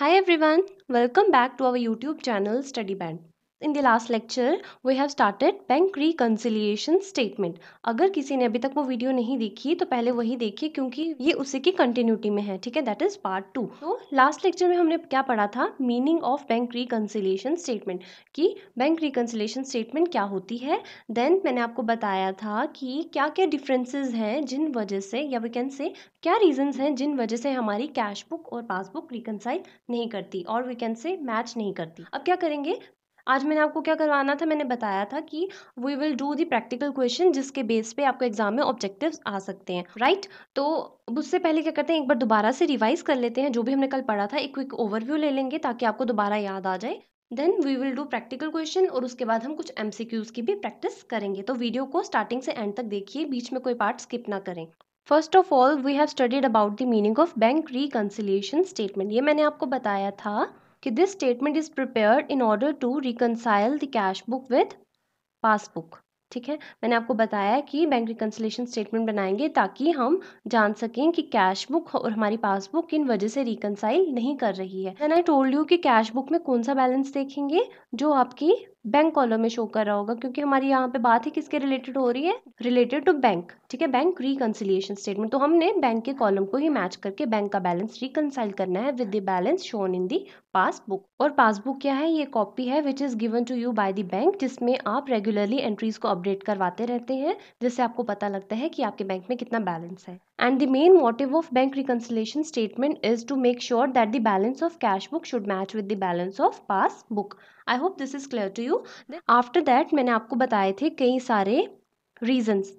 Hi everyone, welcome back to our YouTube channel StudyBand. In the last lecture we have started bank reconciliation statement अगर किसी ने अभी तक वो video नहीं देखी तो पहले वही देखिए क्योंकि ये उसी की कंटिन्यूटी में है ठीक है दैट इज पार्ट टू तो लास्ट लेक्चर में हमने क्या पढ़ा था meaning of bank reconciliation statement कि बैंक रिकन्सिलियेशन स्टेटमेंट क्या होती है देन मैंने आपको बताया था कि क्या क्या डिफरेंसेज हैं जिन वजह से या वी कैन से क्या रीजंस हैं जिन वजह से हमारी कैश बुक और पासबुक रिकनसाइल नहीं करती और वी कैन से मैच नहीं करती अब क्या करेंगे आज मैंने आपको क्या करवाना था मैंने बताया था कि we will do the practical question जिसके बेस पे आपको एग्जाम में ऑब्जेक्टिव आ सकते हैं राइट तो उससे पहले क्या करते हैं एक बार दोबारा से रिवाइज कर लेते हैं जो भी हमने कल पढ़ा था एक क्विक ओवरव्यू ले लेंगे ताकि आपको दोबारा याद आ जाए then we will do practical question और उसके बाद हम कुछ एम की भी प्रैक्टिस करेंगे तो वीडियो को स्टार्टिंग से एंड तक देखिए बीच में कोई पार्ट स्किप ना करें first of all we have studied about the meaning of bank reconciliation statement ये मैंने आपको बताया था कि this statement is prepared in order to reconcile the cash book with passbook ठीक है मैंने आपको बताया कि बैंक रिकन्सलेशन स्टेटमेंट बनाएंगे ताकि हम जान सकें कि कैश बुक और हमारी पासबुक किन वजह से रिकनसाइल नहीं कर रही है मैंने आई टोल्ड यू कि कैश बुक में कौन सा बैलेंस देखेंगे जो आपकी बैंक कॉलम में शो कर रहा होगा क्योंकि हमारी यहाँ पे बात ही किसके रिलेटेड हो रही है रिलेटेड टू बैंक ठीक है बैंक रिकनसिलियेशन स्टेटमेंट तो हमने बैंक के कॉलम को ही मैच करके बैंक का बैलेंस रिकनसाइल करना है with the balance shown in the passbook और पासबुक क्या है ये कॉपी है which is given to you by the bank जिसमें आप रेगुलरली एंट्रीज को अपडेट करवाते रहते हैं जिससे आपको पता लगता है कि आपके बैंक में कितना बैलेंस है and the main motive of bank reconciliation statement is to make sure that the balance of cash book should match with the balance of pass book I hope this is clear to you after that मैंने आपको बताए थे कई सारे regions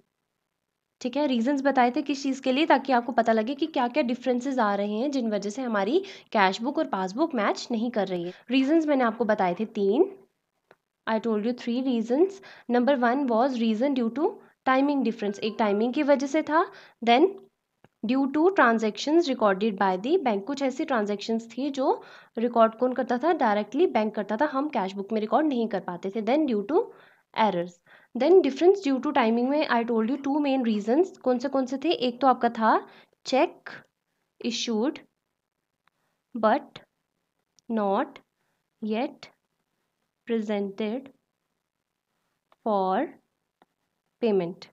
ठीक है reasons बताए थे किस चीज़ के लिए ताकि आपको पता लगे कि क्या क्या डिफरेंसेस आ रहे हैं जिन वजह से हमारी कैश बुक और पासबुक मैच नहीं कर रही है रीजंस मैंने आपको बताए थे तीन I told you three reasons number one was reason due to timing difference एक टाइमिंग की वजह से था then due to transaction recorded by the bank कुछ ऐसी ट्रांजेक्शन्स थी जो रिकॉर्ड कौन करता था डायरेक्टली बैंक करता था हम कैश बुक में रिकॉर्ड नहीं कर पाते थे then due to errors then difference due to timing में I told you two main reasons कौन से कौन से थे एक तो आपका था cheque issued but not yet presented for payment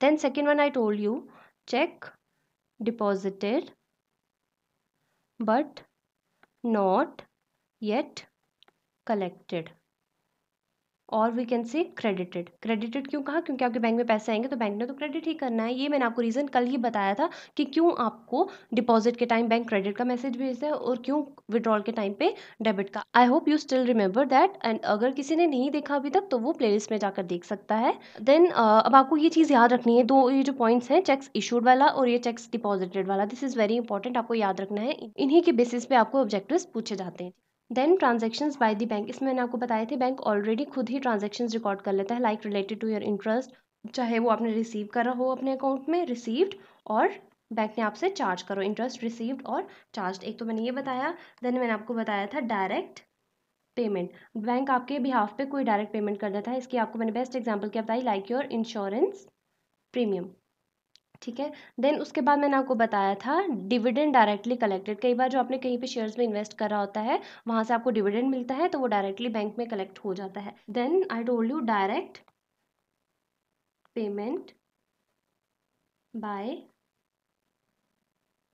then second one I told you check deposited but not yet collected और we can say credited credited क्यों कहा क्योंकि आपके बैंक में पैसे आएंगे तो बैंक ने तो क्रेडिट ही करना है ये मैंने आपको रीज़न कल ही बताया था कि क्यों आपको डिपॉजिट के टाइम बैंक क्रेडिट का मैसेज भेजता है और क्यों विड्रॉल के टाइम पे डेबिट का I hope you still remember that and अगर किसी ने नहीं देखा अभी तक तो वो प्ले में जाकर देख सकता है देन uh, अब आपको ये चीज़ याद रखनी है दो ये जो पॉइंट्स हैं चेक्स इशूड वाला और ये चेक्स डिपॉजिटेड वाला दिस इज़ वेरी इंपॉर्टेंट आपको याद रखना है इन्हीं के बेसिस पे आपको ऑब्जेक्टिव पूछे जाते हैं then transaction by the bank इसमें मैंने आपको बताया थे बैंक ऑलरेडी खुद ही ट्रांजेक्शन रिकॉर्ड कर लेता है like related to your interest चाहे वो आपने रिसीव करा हो अपने अकाउंट में रिसीव्ड और बैंक ने आपसे चार्ज करो इंटरेस्ट रिसीव्ड और चार्ज एक तो मैंने ये बताया देन मैंने आपको बताया था डायरेक्ट पेमेंट बैंक आपके बिहाफ पे कोई डायरेक्ट पेमेंट कर देता है इसकी आपको मैंने बेस्ट एग्जांपल क्या बताई लाइक योर इंश्योरेंस प्रीमियम ठीक है देन उसके बाद मैंने आपको बताया था डिविडेंड डायरेक्टली कलेक्टेड कई बार जो आपने कहीं पे शेयर्स में इन्वेस्ट कर रहा होता है वहां से आपको डिविडेंड मिलता है तो वो डायरेक्टली बैंक में कलेक्ट हो जाता है then I told you direct payment by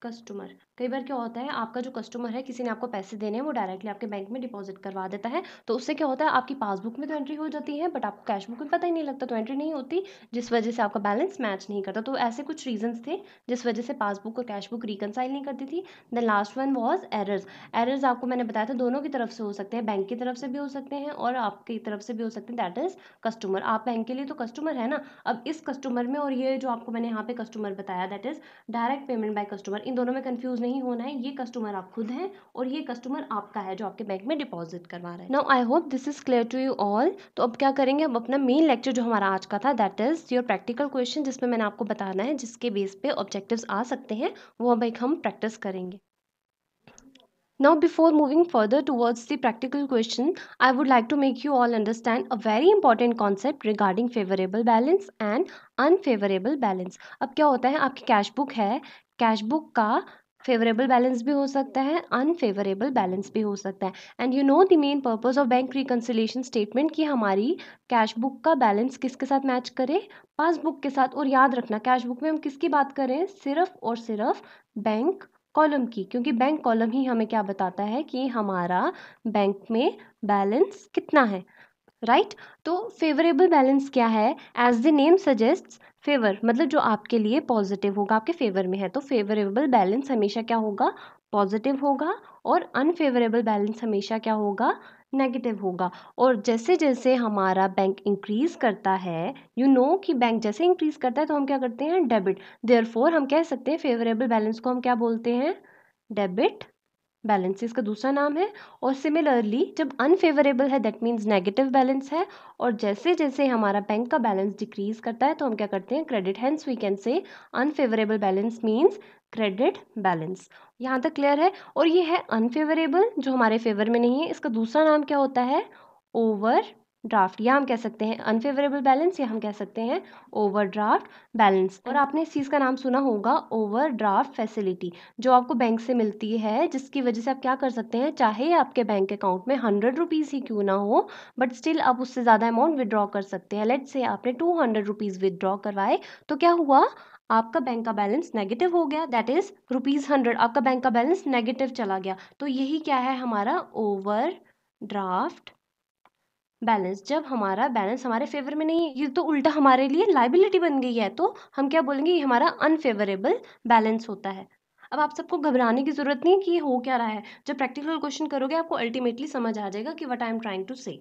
customer कई बार क्या होता है आपका जो कस्टमर है किसी ने आपको पैसे देने हैं वो डायरेक्टली आपके बैंक में डिपॉजिट करवा देता है तो उससे क्या होता है आपकी पासबुक में तो एंट्री हो जाती है बट आपको कैश बुक में पता ही नहीं लगता तो एंट्री नहीं होती जिस वजह से आपका बैलेंस मैच नहीं करता तो ऐसे कुछ रीजन्स थे जिस वजह से पासबुक और कैश बुक रिकनसाइल नहीं करती थी the last one was errors errors आपको मैंने बताया था दोनों की तरफ से हो सकते हैं बैंक की तरफ से भी हो सकते हैं और आपकी तरफ से भी हो सकते हैं दैट इज़ कस्टमर आप बैंक के लिए तो कस्टमर है ना अब इस कस्टमर में और ये जो आपको मैंने यहाँ पे कस्टमर बताया that is direct payment by customer इन दोनों में कन्फ्यूज नहीं होना है ये कस्टमर आप खुद हैं और ये कस्टमर आपका है जो आपके बैंक में डिपॉजिट करवा रहे हैं now I hope this is clear to you all तो अब क्या करेंगे अब अपना मेन लेक्चर जो हमारा आज का था that is your practical question जिसमें मैंने आपको बताना है जिसके बेस पे ऑब्जेक्टिव आ सकते हैं वो अब एक हम प्रैक्टिस करेंगे Now, before moving further towards the practical question, I would like to make you all understand a very important concept regarding favorable balance and unfavorable balance. अब क्या होता है आपकी कैश बुक है कैश बुक का favourable balance भी हो सकता है अनफेवरेबल बैलेंस भी हो सकता है and you know the main purpose of bank reconciliation statement कि हमारी कैश बुक का बैलेंस किसके साथ मैच करे पासबुक के साथ और याद रखना कैश बुक में हम किसकी बात करें सिर्फ और सिर्फ बैंक कॉलम की क्योंकि बैंक कॉलम ही हमें क्या बताता है कि हमारा बैंक में बैलेंस कितना है राइट तो फेवरेबल बैलेंस क्या है as the name suggest favour मतलब जो आपके लिए पॉजिटिव होगा आपके फेवर में है तो फेवरेबल बैलेंस हमेशा क्या होगा पॉजिटिव होगा और अनफेवरेबल बैलेंस हमेशा क्या होगा नेगेटिव होगा और जैसे जैसे हमारा बैंक इंक्रीज़ करता है यू you नो know कि बैंक जैसे इंक्रीज़ करता है तो हम क्या करते हैं डेबिट देयर हम कह सकते हैं फेवरेबल बैलेंस को हम क्या बोलते हैं डेबिट बैलेंस इसका दूसरा नाम है और सिमिलरली जब अनफेवरेबल है दैट मीन्स नेगेटिव बैलेंस है और जैसे जैसे हमारा बैंक का बैलेंस डिक्रीज करता है तो हम क्या करते हैं credit hence we can say unfavourable balance means credit balance यहाँ तक क्लियर है और ये है अनफेवरेबल जो हमारे फेवर में नहीं है इसका दूसरा नाम क्या होता है ओवर ड्राफ्ट या हम कह सकते हैं अनफेवरेबल बैलेंस या हम कह सकते हैं ओवर ड्राफ्ट बैलेंस और आपने इस चीज़ का नाम सुना होगा ओवर ड्राफ्ट फैसिलिटी जो आपको बैंक से मिलती है जिसकी वजह से आप क्या कर सकते हैं चाहे आपके बैंक अकाउंट में हंड्रेड रुपीज़ ही क्यों ना हो बट स्टिल आप उससे ज़्यादा अमाउंट विदड्रॉ कर सकते हैं लेट से आपने टू हंड्रेड रुपीज़ विदड्रॉ करवाए तो क्या हुआ आपका बैंक का बैलेंस नेगेटिव हो गया दैट इज़ रुपीज़ हंड्रेड आपका बैंक का बैलेंस नेगेटिव चला गया तो यही क्या है हमारा ओवर ड्राफ्ट बैलेंस जब हमारा बैलेंस हमारे फेवर में नहीं है ये तो उल्टा हमारे लिए लाइबिलिटी बन गई है तो हम क्या बोलेंगे ये हमारा अनफेवरेबल बैलेंस होता है अब आप सबको घबराने की ज़रूरत नहीं है कि ये हो क्या रहा है जब प्रैक्टिकल क्वेश्चन करोगे आपको अल्टीमेटली समझ आ जाएगा कि what I am trying to say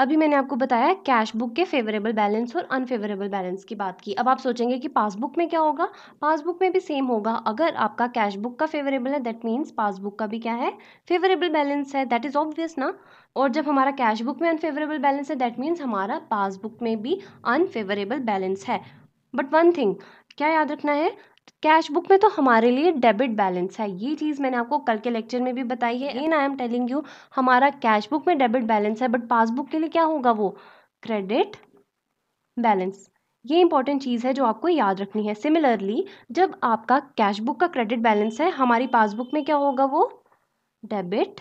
अभी मैंने आपको बताया कैश बुक के फेवरेबल बैलेंस और अनफेवरेबल बैलेंस की बात की अब आप सोचेंगे कि पासबुक में क्या होगा पासबुक में भी सेम होगा अगर आपका कैश बुक का फेवरेबल है दैट मीन्स पासबुक का भी क्या है फेवरेबल बैलेंस है दैट इज़ ऑब्वियस ना और जब हमारा कैश बुक में अनफेवरेबल बैलेंस है दैट मीन्स हमारा पासबुक में भी अनफेवरेबल बैलेंस है बट वन थिंग क्या याद रखना है कैश बुक में तो हमारे लिए डेबिट बैलेंस है ये चीज़ मैंने आपको कल के लेक्चर में भी बताई है in I am telling you हमारा कैश बुक में डेबिट बैलेंस है बट पासबुक के लिए क्या होगा वो क्रेडिट बैलेंस ये इंपॉर्टेंट चीज़ है जो आपको याद रखनी है सिमिलरली जब आपका कैश बुक का क्रेडिट बैलेंस है हमारी पासबुक में क्या होगा वो debit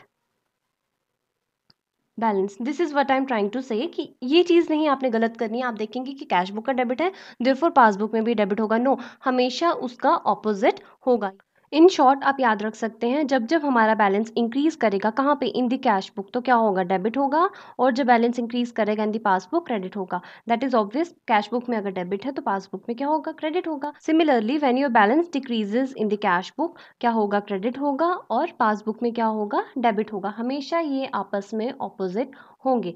balance this is what I am trying to say कि ये चीज़ नहीं आपने गलत करनी है आप देखेंगे कि कैश बुक का डेबिट है देर पासबुक में भी डेबिट होगा नो no, हमेशा उसका ऑपोजिट होगा इन शॉर्ट आप याद रख सकते हैं जब जब हमारा बैलेंस इंक्रीज करेगा कहाँ पे इन दी कैश बुक तो क्या होगा डेबिट होगा और जब बैलेंस इंक्रीज करेगा इन दी पासबुक क्रेडिट होगा that is obvious cash book में अगर डेबिट है तो पासबुक में क्या होगा क्रेडिट होगा similarly when your balance decreases in the cash book क्या होगा क्रेडिट होगा और पासबुक में क्या होगा डेबिट होगा हमेशा ये आपस में ऑपोजिट होंगे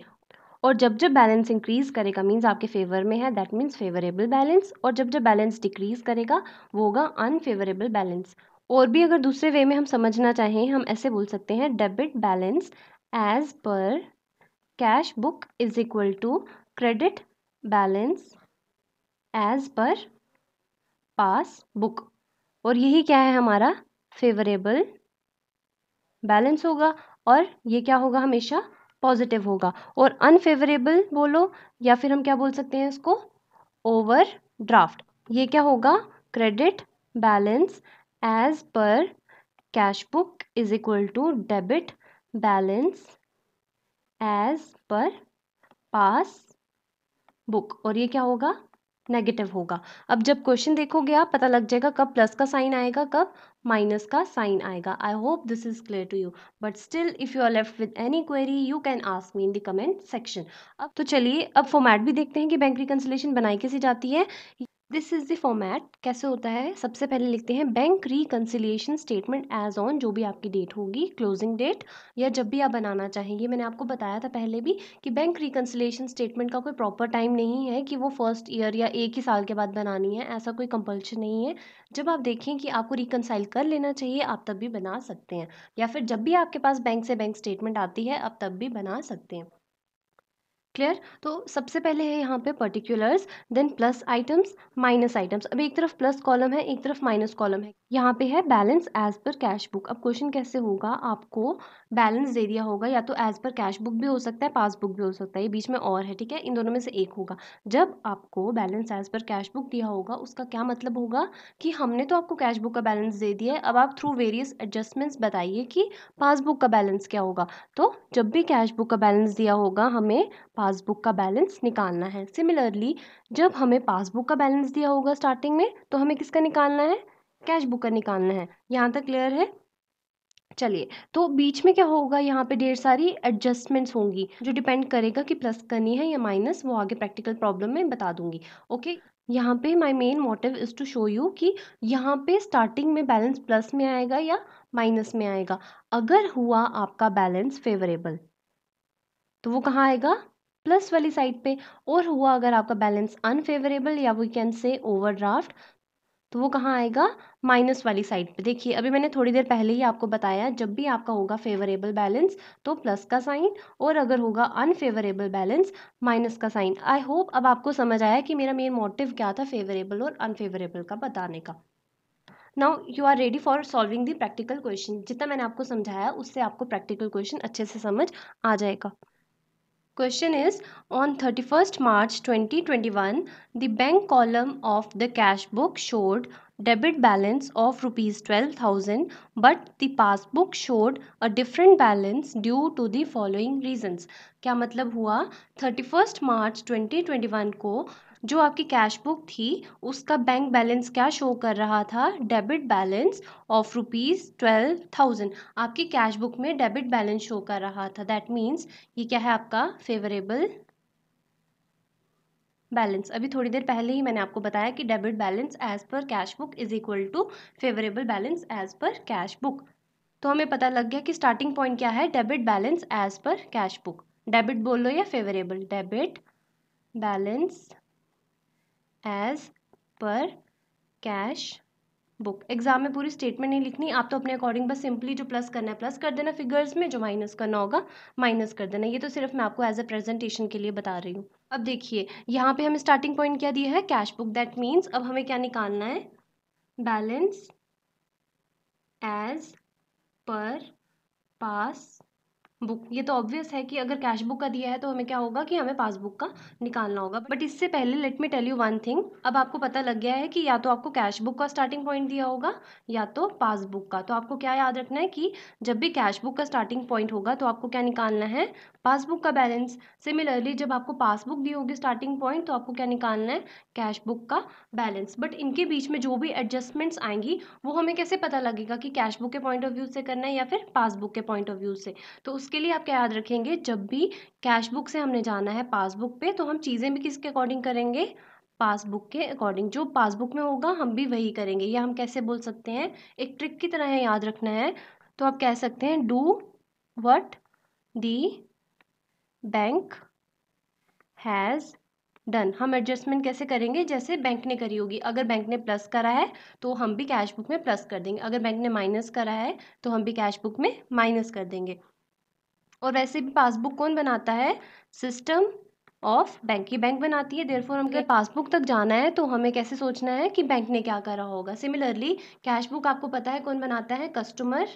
और जब जब बैलेंस इंक्रीज करेगा मीन्स आपके फेवर में है दैट मीन्स फेवरेबल बैलेंस और जब जब बैलेंस डिक्रीज करेगा वो होगा अनफेवरेबल बैलेंस और भी अगर दूसरे वे में हम समझना चाहें हम ऐसे बोल सकते हैं debit balance as per cash book is equal to credit balance as per pass book और यही क्या है हमारा फेवरेबल बैलेंस होगा और ये क्या होगा हमेशा पॉजिटिव होगा और अनफेवरेबल बोलो या फिर हम क्या बोल सकते हैं इसको ओवर ड्राफ्ट ये क्या होगा credit balance as per cash book is equal to debit balance as per pass book और ये क्या होगा नेगेटिव होगा अब जब क्वेश्चन देखोगे आप पता लग जाएगा कब प्लस का साइन आएगा कब माइनस का साइन आएगा I hope this is clear to you but still if you are left with any query you can ask me in the comment section अब तो चलिए अब फॉर्मेट भी देखते हैं कि बैंक रिकंसिलेशन बनाई कैसे जाती है दिस इज़ द फॉर्मेट कैसे होता है सबसे पहले लिखते हैं bank reconciliation statement as on जो भी आपकी डेट होगी क्लोजिंग डेट या जब भी आप बनाना चाहें ये मैंने आपको बताया था पहले भी कि बैंक रिकन्सिलियेशन स्टेटमेंट का कोई प्रॉपर टाइम नहीं है कि वो फर्स्ट ईयर या एक ही साल के बाद बनानी है ऐसा कोई कंपल्शन नहीं है जब आप देखें कि आपको रिकनसाइल कर लेना चाहिए आप तब भी बना सकते हैं या फिर जब भी आपके पास बैंक से बैंक स्टेटमेंट आती है आप तब भी बना सकते हैं क्लियर तो सबसे पहले है यहाँ पे particulars then plus items minus items अब एक तरफ प्लस कॉलम है एक तरफ माइनस कॉलम है यहाँ पे है balance as per cash book अब क्वेश्चन कैसे होगा आपको बैलेंस दे दिया होगा या तो एज पर कैश बुक भी हो सकता है पासबुक भी हो सकता है ये बीच में और है ठीक है इन दोनों में से एक होगा जब आपको balance as per cash book दिया होगा उसका क्या मतलब होगा कि हमने तो आपको कैश बुक का बैलेंस दे दिया है अब आप थ्रू वेरियस एडजस्टमेंट्स बताइए कि पासबुक का बैलेंस क्या होगा तो जब भी कैश बुक का बैलेंस दिया होगा हमें पासबुक का बैलेंस निकालना है सिमिलरली जब हमें पासबुक का बैलेंस दिया होगा स्टार्टिंग में तो हमें किसका निकालना है कैश बुक का निकालना है यहाँ तक क्लियर है चलिए तो बीच में क्या होगा यहाँ पे ढेर सारी एडजस्टमेंट्स होंगी जो डिपेंड करेगा कि प्लस करनी है या माइनस वो आगे प्रैक्टिकल प्रॉब्लम में बता दूंगी ओके यहाँ पे my main motive is to show you कि यहाँ पे स्टार्टिंग में बैलेंस प्लस में आएगा या माइनस में आएगा अगर हुआ आपका बैलेंस फेवरेबल तो वो कहाँ आएगा प्लस वाली साइड पे और हुआ अगर आपका बैलेंस अनफेवरेबल या वी कैन से ओवरड्राफ्ट तो वो कहाँ आएगा माइनस वाली साइड पे देखिए अभी मैंने थोड़ी देर पहले ही आपको बताया जब भी आपका होगा फेवरेबल बैलेंस तो प्लस का साइन और अगर होगा अनफेवरेबल बैलेंस माइनस का साइन आई होप अब आपको समझ आया कि मेरा मेन मोटिव क्या था फेवरेबल और अनफेवरेबल का बताने का now you are ready for solving the practical question जितना मैंने आपको समझाया उससे आपको प्रैक्टिकल क्वेश्चन अच्छे से समझ आ जाएगा Question is on 31st March 2021 the bank column of the cash book showed debit balance of rupees 12000 but the passbook showed a different balance due to the following reasons क्या मतलब हुआ 31st मार्च 2021 को जो आपकी कैश बुक थी उसका bank balance क्या show कर रहा था debit balance of rupees twelve thousand आपकी कैश बुक में डेबिट बैलेंस शो कर रहा था दैट मीन्स ये क्या है आपका फेवरेबल बैलेंस अभी थोड़ी देर पहले ही मैंने आपको बताया कि debit balance as per cash book is equal to favourable balance as per cash book तो हमें पता लग गया कि स्टार्टिंग पॉइंट क्या है debit balance as per cash book debit बोल लो या favourable debit balance as per cash book exam में पूरी स्टेटमेंट नहीं लिखनी आप तो अपने अकॉर्डिंग बस सिंपली जो प्लस करना है प्लस कर देना फिगर्स में जो माइनस करना होगा माइनस कर देना ये तो सिर्फ मैं आपको एज अ प्रेजेंटेशन के लिए बता रही हूँ अब देखिए यहाँ पे हमें स्टार्टिंग पॉइंट क्या दिया है कैश बुक दैट मीन्स अब हमें क्या निकालना है बैलेंस एज पर पास बुक ये तो ऑब्वियस है कि अगर कैश बुक का दिया है तो हमें क्या होगा कि हमें पासबुक का निकालना होगा बट इससे पहले let me tell you one thing अब आपको पता लग गया है कि या तो आपको कैश बुक का स्टार्टिंग पॉइंट दिया होगा या तो पासबुक का तो आपको क्या याद रखना है कि जब भी कैश बुक का स्टार्टिंग पॉइंट होगा तो आपको क्या निकालना है पासबुक का बैलेंस सिमिलरली जब आपको पासबुक दी होगी स्टार्टिंग पॉइंट तो आपको क्या निकालना है कैश बुक का बैलेंस बट इनके बीच में जो भी एडजस्टमेंट्स आएंगी वो हमें कैसे पता लगेगा कि कैश बुक के पॉइंट ऑफ व्यू से करना है या फिर पासबुक के पॉइंट ऑफ व्यू से तो उसके उसके लिए आप क्या याद रखेंगे जब भी कैश बुक से हमने जाना है पासबुक पे तो हम चीज़ें भी किसके अकॉर्डिंग करेंगे पासबुक के अकॉर्डिंग जो पासबुक में होगा हम भी वही करेंगे या हम कैसे बोल सकते हैं एक ट्रिक की तरह याद रखना है तो आप कह सकते हैं do what the bank has done हम एडजस्टमेंट कैसे करेंगे जैसे बैंक ने करी होगी अगर बैंक ने प्लस करा है तो हम भी कैश बुक में प्लस कर देंगे अगर बैंक ने माइनस करा है तो हम भी कैश बुक में माइनस कर देंगे और वैसे भी पासबुक कौन बनाता है सिस्टम ऑफ बैंक की बैंक बनाती है देयरफॉर अगर पासबुक तक जाना है तो हमें कैसे सोचना है कि बैंक ने क्या करा होगा सिमिलरली कैश बुक आपको पता है कौन बनाता है कस्टमर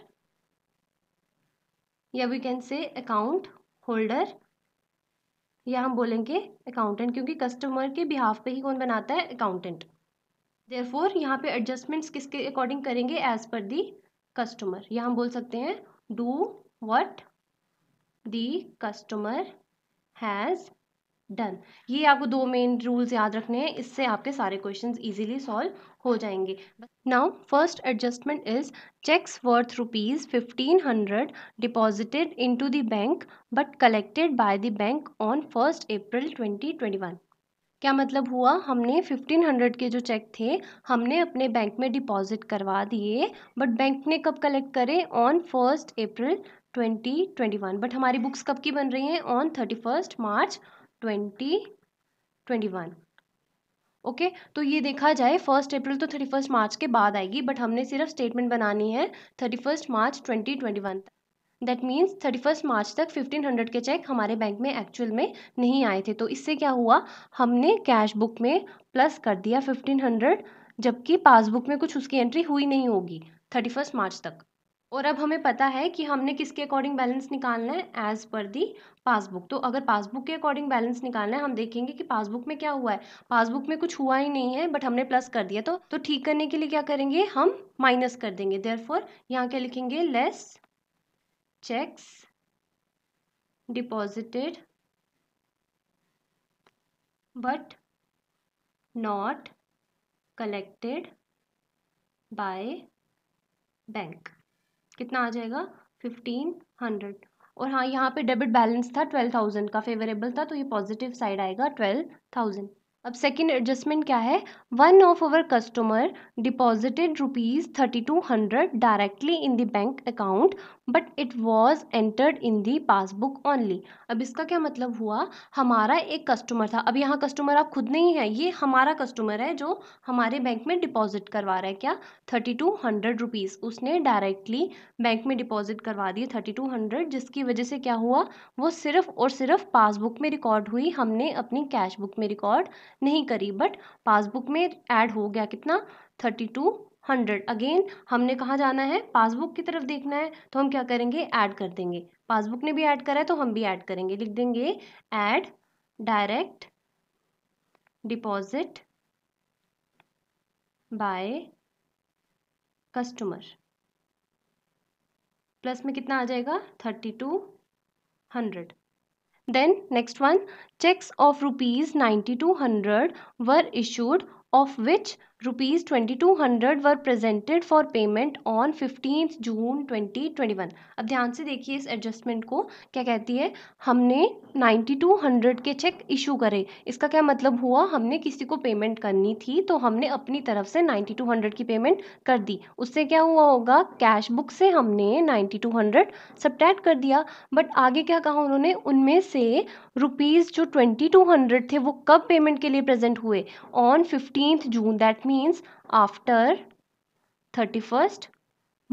या we can say account holder या हम बोलेंगे अकाउंटेंट क्योंकि कस्टमर के बिहाफ पे ही कौन बनाता है अकाउंटेंट देयरफॉर यहाँ पे एडजस्टमेंट्स किसके अकॉर्डिंग करेंगे एज पर दी कस्टमर या हम बोल सकते हैं do what the customer has done ये आपको दो मेन रूल्स याद रखने हैं इससे आपके सारे क्वेश्चन ईजिली सॉल्व हो जाएंगे now first adjustment is cheques worth rupees fifteen hundred deposited into bank but collected by the bank on first April twenty twenty one क्या मतलब हुआ हमने फिफ्टीन हंड्रेड के जो चेक थे हमने अपने बैंक में डिपॉजिट करवा दिए बट बैंक ने कब कलेक्ट करे on first April twenty twenty one but हमारी बुक्स कब की बन रही हैं on thirty first March twenty twenty one okay तो ये देखा जाए फर्स्ट अप्रैल तो थर्टी फर्स्ट मार्च के बाद आएगी बट हमने सिर्फ स्टेटमेंट बनानी है thirty first March twenty twenty one that means thirty first March तक फिफ्टीन हंड्रेड के चेक हमारे बैंक में एक्चुअल में नहीं आए थे तो इससे क्या हुआ हमने कैश बुक में प्लस कर दिया फिफ्टीन हंड्रेड जबकि पासबुक में कुछ उसकी एंट्री हुई नहीं होगी थर्टी फर्स्ट मार्च तक और अब हमें पता है कि हमने किसके अकॉर्डिंग बैलेंस निकालना है एज पर दी पासबुक तो अगर पासबुक के अकॉर्डिंग बैलेंस निकालना है हम देखेंगे कि पासबुक में क्या हुआ है पासबुक में कुछ हुआ ही नहीं है बट हमने प्लस कर दिया तो तो ठीक करने के लिए क्या करेंगे हम माइनस कर देंगे देयर फॉर यहाँ क्या लिखेंगे less cheques deposited but not collected by bank कितना आ जाएगा फिफ्टीन हंड्रेड और हाँ यहाँ पे डेबिट बैलेंस था ट्वेल्व थाउजेंड का फेवरेबल था तो ये पॉजिटिव साइड आएगा ट्वेल्व थाउजेंड अब सेकेंड एडजस्टमेंट क्या है one of our customer deposited rupees thirty two hundred directly in the bank account but it was entered in the passbook only अब इसका क्या मतलब हुआ हमारा एक कस्टमर था अब यहाँ कस्टमर आप खुद नहीं है ये हमारा कस्टमर है जो हमारे बैंक में डिपॉजिट करवा रहा है क्या थर्टी टू हंड्रेड रुपीज़ उसने डायरेक्टली बैंक में डिपॉजिट करवा दिए थर्टी टू हंड्रेड जिसकी वजह से क्या हुआ वो सिर्फ और सिर्फ पासबुक में रिकॉर्ड हुई हमने अपनी कैश बुक में रिकॉर्ड नहीं करी बट पासबुक में एड हो गया कितना थर्टी टू हंड्रेड अगेन हमने कहाँ जाना है पासबुक की तरफ देखना है तो हम क्या करेंगे ऐड कर देंगे पासबुक ने भी ऐड करा है तो हम भी ऐड करेंगे लिख देंगे add direct deposit by customer plus में कितना आ जाएगा thirty two hundred then next one cheques of rupees ninety two hundred were issued of which rupees twenty two hundred were presented for payment on fifteen June twenty twenty one अब ध्यान से देखिए इस adjustment को क्या कहती है हमने नाइन्टी टू हंड्रेड के चेक इशू करे इसका क्या मतलब हुआ हमने किसी को पेमेंट करनी थी तो हमने अपनी तरफ से नाइन्टी टू हंड्रेड की पेमेंट कर दी उससे क्या हुआ होगा कैश बुक से हमने नाइन्टी टू हंड्रेड सब्ट्रैक्ट कर दिया बट आगे क्या कहा उन्होंने उनमें से रुपीज़ जो ट्वेंटी टू हंड्रेड थे वो कब पेमेंट के लिए प्रेजेंट हुए on fifteen June that means after thirty first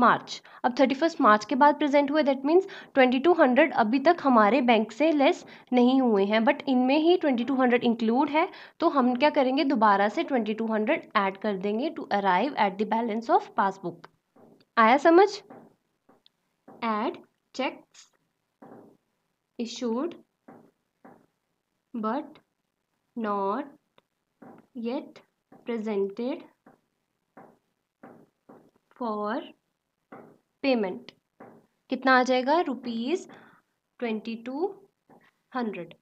March अब थर्टी फर्स्ट मार्च के बाद प्रेजेंट हुए that means twenty two hundred अभी तक हमारे बैंक से लेस नहीं हुए हैं बट इनमें ही ट्वेंटी टू हंड्रेड इंक्लूड है तो हम क्या करेंगे दोबारा से ट्वेंटी टू हंड्रेड ऐड कर देंगे to arrive at the balance of passbook आया समझ add cheques issued but not yet presented for payment कितना आ जाएगा rupees twenty two hundred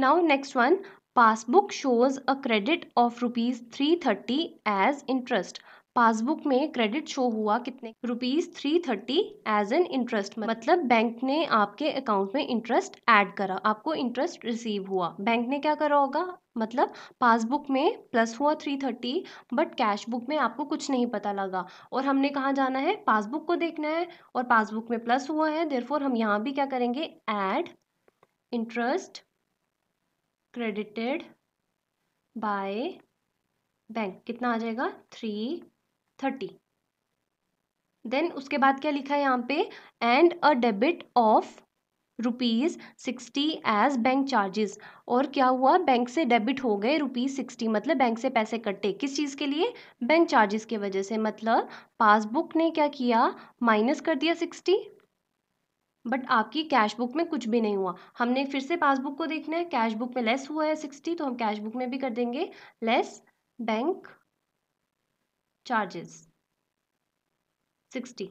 now next one passbook shows a credit of rupees three thirty as interest passbook में credit show हुआ कितने rupees three thirty as an interest मतलब bank ने आपके account में इंटरेस्ट ऐड करा आपको इंटरेस्ट रिसीव हुआ बैंक ने क्या करा होगा मतलब पासबुक में प्लस हुआ three thirty but cash book में आपको कुछ नहीं पता लगा और हमने कहाँ जाना है पासबुक को देखना है और पासबुक में प्लस हुआ है देरफोर हम यहाँ भी क्या करेंगे add interest credited by bank कितना आ जाएगा थ्री थर्टी देन उसके बाद क्या लिखा है यहाँ पे and a debit of rupees sixty as bank charges और क्या हुआ बैंक से डेबिट हो गए रुपीज़ सिक्सटी मतलब बैंक से पैसे कटे किस चीज़ के लिए बैंक चार्जेस की वजह से मतलब पासबुक ने क्या किया माइनस कर दिया सिक्सटी बट आपकी कैश बुक में कुछ भी नहीं हुआ हमने फिर से पासबुक को देखना है कैश बुक में लेस हुआ है सिक्सटी तो हम कैश बुक में भी कर देंगे लेस बैंक चार्जेस सिक्सटी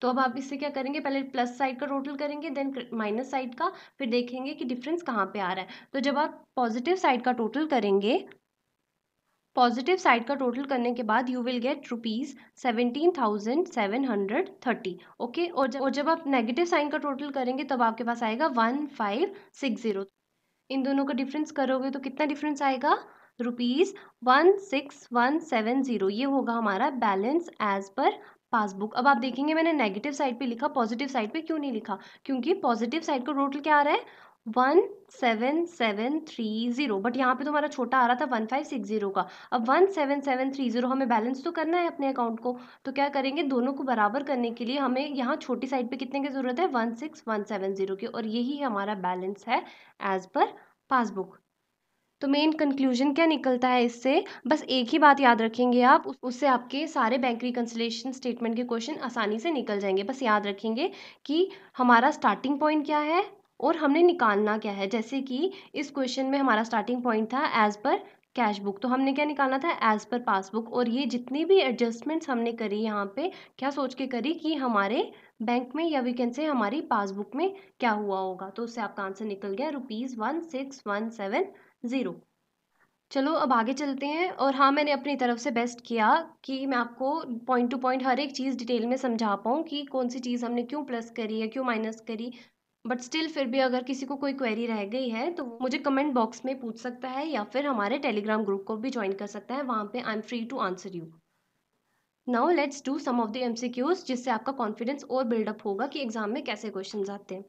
तो अब आप इससे क्या करेंगे पहले प्लस साइड का टोटल करेंगे देन माइनस साइड का फिर देखेंगे कि डिफरेंस कहाँ पे आ रहा है तो जब आप पॉजिटिव साइड का टोटल करेंगे पॉजिटिव साइड का टोटल करने के बाद you will get rupees seventeen thousand seven hundred thirty okay और जब और जब आप नेगेटिव साइन का टोटल करेंगे तब आपके पास आएगा वन फाइव सिक्स ज़ीरो इन दोनों का डिफरेंस करोगे तो कितना डिफरेंस आएगा rupees one six one seven zero ये होगा हमारा बैलेंस एज पर पासबुक अब आप देखेंगे मैंने नेगेटिव साइड पे लिखा पॉजिटिव साइड पे क्यों नहीं लिखा क्योंकि पॉजिटिव साइड का टोटल क्या आ रहा है one seven seven three zero but यहाँ पे तो हमारा छोटा आ रहा था वन फाइव सिक्स ज़ीरो का अब one seven seven three zero हमें बैलेंस तो करना है अपने अकाउंट को तो क्या करेंगे दोनों को बराबर करने के लिए हमें यहाँ छोटी साइड पे कितने की ज़रूरत है one six one seven zero की और यही हमारा बैलेंस है एज़ पर पासबुक तो मेन कंक्लूजन क्या निकलता है इससे बस एक ही बात याद रखेंगे आप उससे आपके सारे बैंक रिकन्सलेशन स्टेटमेंट के क्वेश्चन आसानी से निकल जाएंगे बस याद रखेंगे कि हमारा स्टार्टिंग पॉइंट क्या है और हमने निकालना क्या है जैसे कि इस क्वेश्चन में हमारा स्टार्टिंग पॉइंट था एज़ पर कैश बुक तो हमने क्या निकालना था एज़ पर पासबुक और ये जितनी भी एडजस्टमेंट्स हमने करी यहाँ पे क्या सोच के करी कि हमारे बैंक में या वी कैन से हमारी पासबुक में क्या हुआ होगा तो उससे आपका आंसर निकल गया rupees one six one seven zero चलो अब आगे चलते हैं और हाँ मैंने अपनी तरफ से बेस्ट किया कि मैं आपको पॉइंट टू पॉइंट हर एक चीज़ डिटेल में समझा पाऊँ कि कौन सी चीज़ हमने क्यों प्लस करी है क्यों माइनस करी बट स्टिल फिर भी अगर किसी को कोई क्वेरी रह गई है तो मुझे कमेंट बॉक्स में पूछ सकता है या फिर हमारे टेलीग्राम ग्रुप को भी ज्वाइन कर सकता है वहाँ पे I am free to answer you now let's do some of them जिससे आपका कॉन्फिडेंस और बिल्डअप होगा कि एग्जाम में कैसे क्वेश्चन आते हैं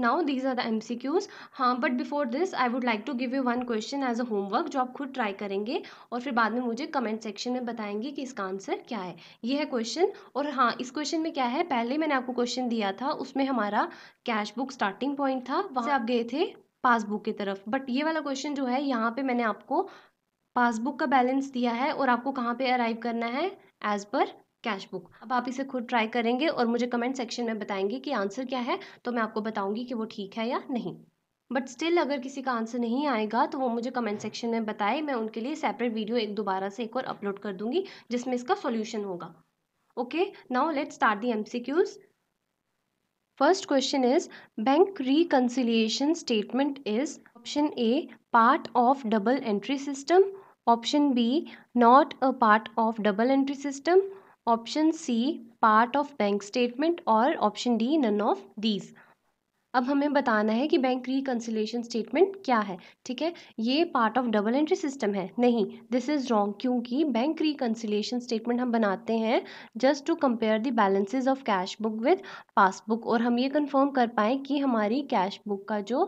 now these are the M C Qs हाँ but before this I would like to give you one question as a homework जो आप खुद ट्राई करेंगे और फिर बाद में मुझे कमेंट सेक्शन में बताएंगे कि इसका आंसर क्या है ये है क्वेश्चन और हाँ इस क्वेश्चन में क्या है पहले मैंने आपको क्वेश्चन दिया था उसमें हमारा कैश बुक स्टार्टिंग पॉइंट था वहाँ आप गए थे पासबुक की तरफ बट ये वाला क्वेश्चन जो है यहाँ पर मैंने आपको पासबुक का बैलेंस दिया है और आपको कहाँ पर अराइव करना है एज़ पर कैश बुक अब आप इसे खुद ट्राई करेंगे और मुझे कमेंट सेक्शन में बताएंगे कि आंसर क्या है तो मैं आपको बताऊंगी कि वो ठीक है या नहीं बट स्टिल अगर किसी का आंसर नहीं आएगा तो वो मुझे कमेंट सेक्शन में बताए मैं उनके लिए सेपरेट वीडियो एक दोबारा से एक और अपलोड कर दूंगी जिसमें इसका सॉल्यूशन होगा okay now let start the M C Qs first question is bank reconciliation statement is option A part of double entry system option B not a part of double entry system option C part of bank statement और option D none of these अब हमें बताना है कि bank reconciliation statement क्या है ठीक है ये part of double entry system है नहीं दिस इज़ रॉन्ग क्योंकि बैंक रिकन्सिलेशन स्टेटमेंट हम बनाते हैं just to compare the balances of cash book with passbook और हम ये कंफर्म कर पाए कि हमारी कैश बुक का जो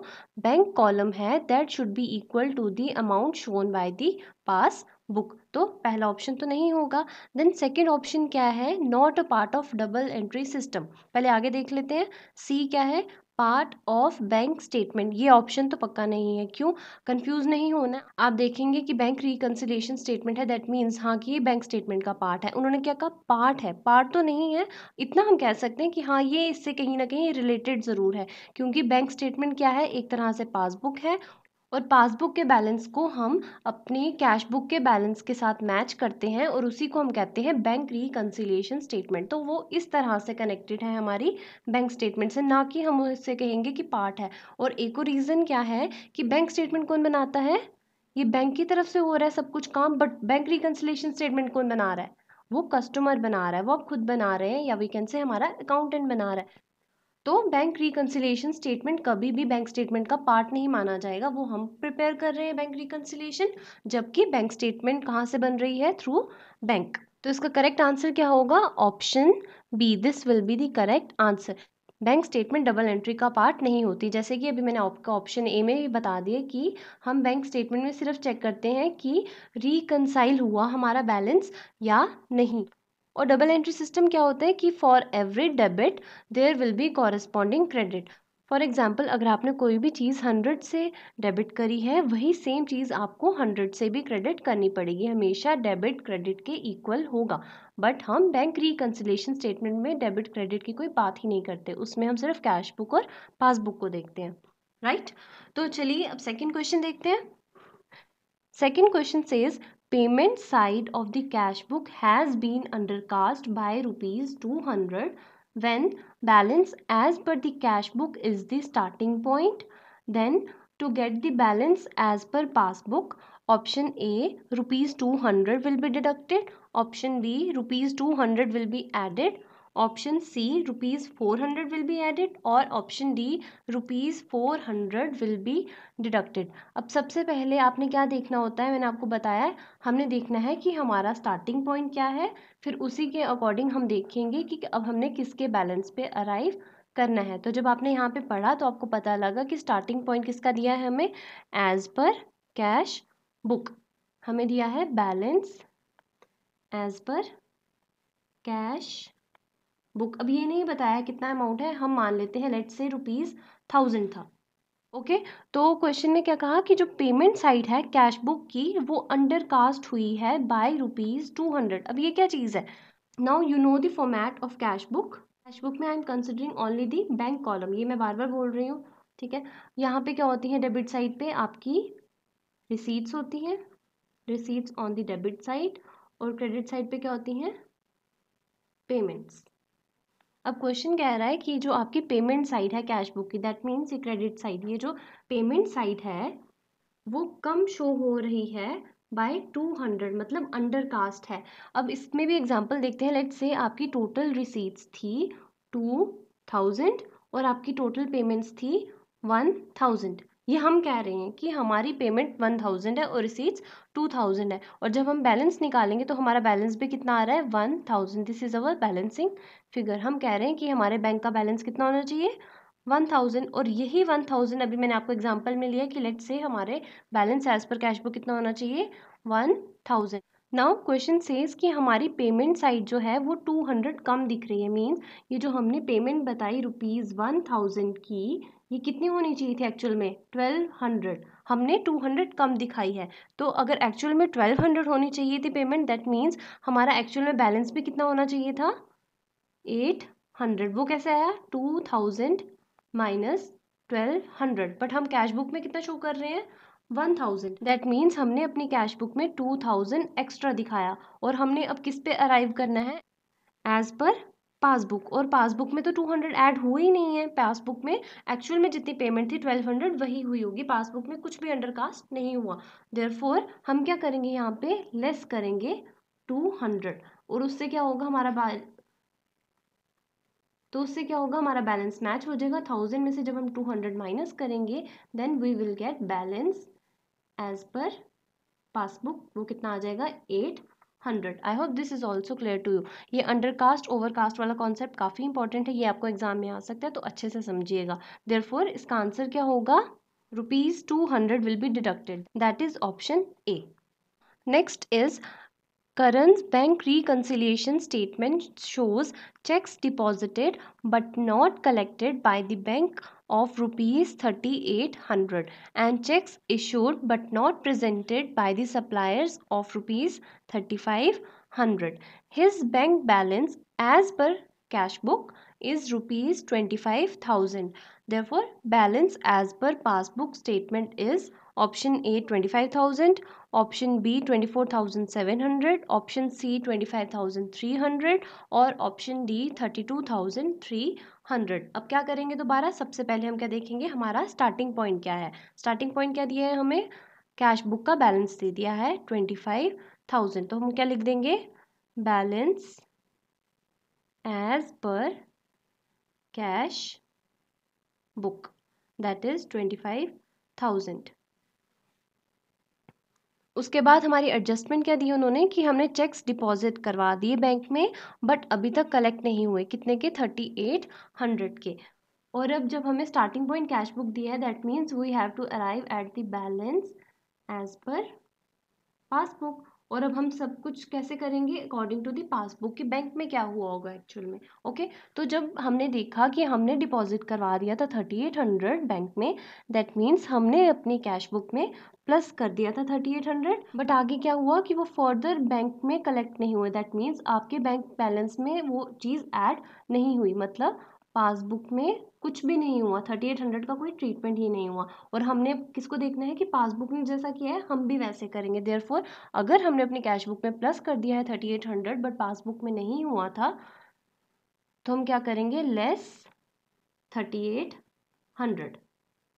बैंक कॉलम है that should be equal to the amount shown by the pass book तो पहला ऑप्शन तो नहीं होगा देन सेकेंड ऑप्शन क्या है not a part of double entry system पहले आगे देख लेते हैं सी क्या है पार्ट ऑफ बैंक स्टेटमेंट ये ऑप्शन तो पक्का नहीं है क्यों कंफ्यूज नहीं होना आप देखेंगे कि बैंक रिकन्सिलेशन स्टेटमेंट है दैट मीन्स हाँ कि ये बैंक स्टेटमेंट का पार्ट है उन्होंने क्या कहा पार्ट है पार्ट तो नहीं है इतना हम कह सकते हैं कि हाँ ये इससे कहीं ना कहीं रिलेटेड ज़रूर है क्योंकि बैंक स्टेटमेंट क्या है एक तरह से पासबुक है और पासबुक के बैलेंस को हम अपने कैश बुक के बैलेंस के साथ मैच करते हैं और उसी को हम कहते हैं बैंक रिकन्सिलेशन स्टेटमेंट तो वो इस तरह से कनेक्टेड है हमारी बैंक स्टेटमेंट से ना कि हम उससे कहेंगे कि पार्ट है और एक और रीज़न क्या है कि बैंक स्टेटमेंट कौन बनाता है ये बैंक की तरफ से हो रहा है सब कुछ काम बट बैंक रिकन्सिलेशन स्टेटमेंट कौन बना रहा है वो कस्टमर बना रहा है वो आप खुद बना रहे हैं या वी कैन से हमारा अकाउंटेंट बना रहा है तो बैंक रिकन्सिलेशन स्टेटमेंट कभी भी बैंक स्टेटमेंट का पार्ट नहीं माना जाएगा वो हम प्रिपेयर कर रहे हैं बैंक रिकन्सिलेशन जबकि बैंक स्टेटमेंट कहाँ से बन रही है थ्रू बैंक तो इसका करेक्ट आंसर क्या होगा option B this will be the correct answer bank statement double entry का पार्ट नहीं होती जैसे कि अभी मैंने आपका ऑप्शन ए में भी बता दिया कि हम बैंक स्टेटमेंट में सिर्फ चेक करते हैं कि रिकनसाइल हुआ हमारा बैलेंस या नहीं और डबल एंट्री सिस्टम क्या होता है कि for every debit there will be corresponding credit for example अगर आपने कोई भी चीज़ हंड्रेड से डेबिट करी है वही सेम चीज़ आपको हंड्रेड से भी क्रेडिट करनी पड़ेगी हमेशा डेबिट क्रेडिट के इक्वल होगा बट हम बैंक रिकन्सिलेशन स्टेटमेंट में डेबिट क्रेडिट की कोई बात ही नहीं करते उसमें हम सिर्फ कैश बुक और पासबुक को देखते हैं राइट right? तो चलिए अब सेकेंड क्वेश्चन देखते हैं second question says Payment side of the cash book has been undercast by rupees 200 when balance as per the cash book is the starting point. Then to get the balance as per passbook, option A rupees 200 will be deducted, option B rupees 200 will be added, option C rupees four hundred will be added और option D rupees four hundred will be deducted अब सबसे पहले आपने क्या देखना होता है मैंने आपको बताया है हमने देखना है कि हमारा स्टार्टिंग पॉइंट क्या है फिर उसी के अकॉर्डिंग हम देखेंगे कि अब हमने किसके बैलेंस पे अराइव करना है तो जब आपने यहाँ पे पढ़ा तो आपको पता लगा कि स्टार्टिंग पॉइंट किसका दिया है हमें एज पर कैश बुक हमें दिया है balance as per cash book अब ये नहीं बताया कितना अमाउंट है हम मान लेते हैं लेट से रुपीज़ थाउजेंड था ओके okay? तो क्वेश्चन ने क्या कहा कि जो पेमेंट साइट है कैश बुक की वो अंडर कास्ट हुई है बाय रुपीज़ टू हंड्रेड अब ये क्या चीज़ है now you know the format of cash book cash book में I am considering only the bank column ये मैं बार बार बोल रही हूँ ठीक है यहाँ पे क्या होती है डेबिट साइड पे आपकी रिसीट्स होती हैं receipts on the debit side और क्रेडिट साइड पे क्या होती हैं पेमेंट्स अब क्वेश्चन कह रहा है कि जो आपकी पेमेंट साइट है कैश बुक की दैट मीन्स ये क्रेडिट साइड ये जो पेमेंट साइट है वो कम शो हो रही है बाय टू हंड्रेड मतलब अंडर कास्ट है अब इसमें भी एग्जांपल देखते हैं लेट्स से आपकी टोटल रिसीट्स थी टू थाउजेंड और आपकी टोटल पेमेंट्स थी वन थाउजेंड ये हम कह रहे हैं कि हमारी पेमेंट वन थाउजेंड है और रिसीट्स टू थाउजेंड है और जब हम बैलेंस निकालेंगे तो हमारा बैलेंस भी कितना आ रहा है one thousand this is our balancing figure हम कह रहे हैं कि हमारे बैंक का बैलेंस कितना होना चाहिए वन थाउजेंड और यही वन थाउजेंड अभी मैंने आपको एग्जाम्पल में लिया कि लेट से हमारे balance as per cash book कितना होना चाहिए one thousand now question says कि हमारी पेमेंट साइड जो है वो टू हंड्रेड कम दिख रही है मीन्स ये जो हमने पेमेंट बताई रुपीज़ वन थाउजेंड की ये कितनी होनी चाहिए थी एक्चुअल में ट्वेल्व हंड्रेड हमने टू हंड्रेड कम दिखाई है तो अगर एक्चुअल में ट्वेल्व हंड्रेड होनी चाहिए थी पेमेंट दैट मीन्स हमारा एक्चुअल में बैलेंस भी कितना होना चाहिए था एट हंड्रेड वो कैसे आया two thousand minus twelve hundred but हम कैश बुक में कितना शो कर रहे हैं वन थाउजेंड दैट मीन्स हमने अपनी कैश बुक में टू थाउजेंड एक्स्ट्रा दिखाया और हमने अब किस पे अराइव करना है एज पर पासबुक और पासबुक में तो टू हंड्रेड ऐड हुए ही नहीं है पासबुक में एक्चुअल में जितनी पेमेंट थी ट्वेल्व हंड्रेड वही हुई होगी पासबुक में कुछ भी अंडरकास्ट नहीं हुआ देयरफॉर हम क्या करेंगे यहाँ पे लेस करेंगे टू हंड्रेड और उससे क्या होगा हमारा तो उससे क्या होगा हमारा बैलेंस मैच हो जाएगा थाउजेंड में से जब हम टू हंड्रेड माइनस करेंगे then we will get balance as per passbook वो कितना आ जाएगा eight hundred I hope this is also clear to you ये अंडर कास्ट ओवर कास्ट वाला कॉन्सेप्ट काफ़ी इंपॉर्टेंट है ये आपको एग्जाम में आ सकता है तो अच्छे से समझिएगा फोर इसका आंसर क्या होगा rupees two hundred will be deducted that is option A next is currents bank reconciliation statement shows cheques deposited but not collected by the bank of rupees 3800 and checks issued but not presented by the suppliers of rupees 3500 his bank balance as per cash book is rupees 25000 therefore balance as per passbook statement is option A 25000 option B 24700 option C 25300 or option D 32300 hundred अब क्या करेंगे दोबारा सबसे पहले हम क्या देखेंगे हमारा स्टार्टिंग पॉइंट क्या है स्टार्टिंग पॉइंट क्या दिया है हमें कैश बुक का बैलेंस दे दिया है ट्वेंटी फाइव थाउजेंड तो हम क्या लिख देंगे balance as per cash book that is twenty five thousand उसके बाद हमारी एडजस्टमेंट क्या दी उन्होंने कि हमने चेक्स डिपॉजिट करवा दिए बैंक में बट अभी तक कलेक्ट नहीं हुए कितने के थर्टी एट हंड्रेड के और अब जब हमें स्टार्टिंग पॉइंट कैश बुक दिया है that means we have to arrive at the balance as per passbook और अब हम सब कुछ कैसे करेंगे अकॉर्डिंग टू दी पासबुक कि बैंक में क्या हुआ होगा एक्चुअल में ओके तो जब हमने देखा कि हमने डिपॉजिट करवा दिया था थर्टी एट हंड्रेड बैंक में दैट मीन्स हमने अपनी कैश बुक में प्लस कर दिया था थर्टी एट हंड्रेड बट आगे क्या हुआ कि वो फर्दर बैंक में कलेक्ट नहीं हुए दैट मीन्स आपके बैंक बैलेंस में वो चीज़ ऐड नहीं हुई मतलब पासबुक में कुछ भी नहीं हुआ थर्टी एट हंड्रेड का कोई ट्रीटमेंट ही नहीं हुआ और हमने किसको देखना है कि पासबुक ने जैसा किया है हम भी वैसे करेंगे फोर अगर हमने अपनी कैश बुक में प्लस कर दिया है thirty eight hundred but passbook में नहीं हुआ था तो हम क्या करेंगे less thirty eight hundred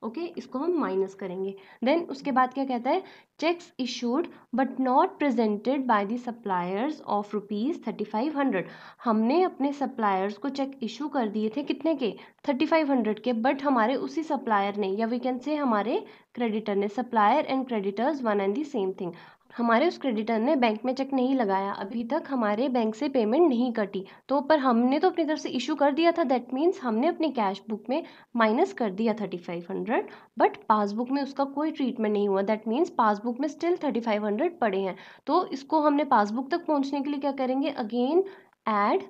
okay okay? इसको हम माइनस करेंगे देन उसके बाद क्या कहता है cheques issued but not presented by the suppliers of rupees thirty five hundred हमने अपने सप्लायर्स को चेक इशू कर दिए थे कितने के थर्टी फाइव हंड्रेड के बट हमारे उसी सप्लायर ने या वी कैन से हमारे क्रेडिटर ने supplier and creditors one and the same thing हमारे उस क्रेडिटर ने बैंक में चेक नहीं लगाया अभी तक हमारे बैंक से पेमेंट नहीं कटी तो पर हमने तो अपनी तरफ से इशू कर दिया था दैट मीन्स हमने अपनी कैश बुक में माइनस कर दिया thirty five hundred but passbook में उसका कोई ट्रीटमेंट नहीं हुआ दैट मीन्स पासबुक में स्टिल थर्टी फाइव हंड्रेड पड़े हैं तो इसको हमने पासबुक तक पहुँचने के लिए क्या करेंगे again add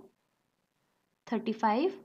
thirty five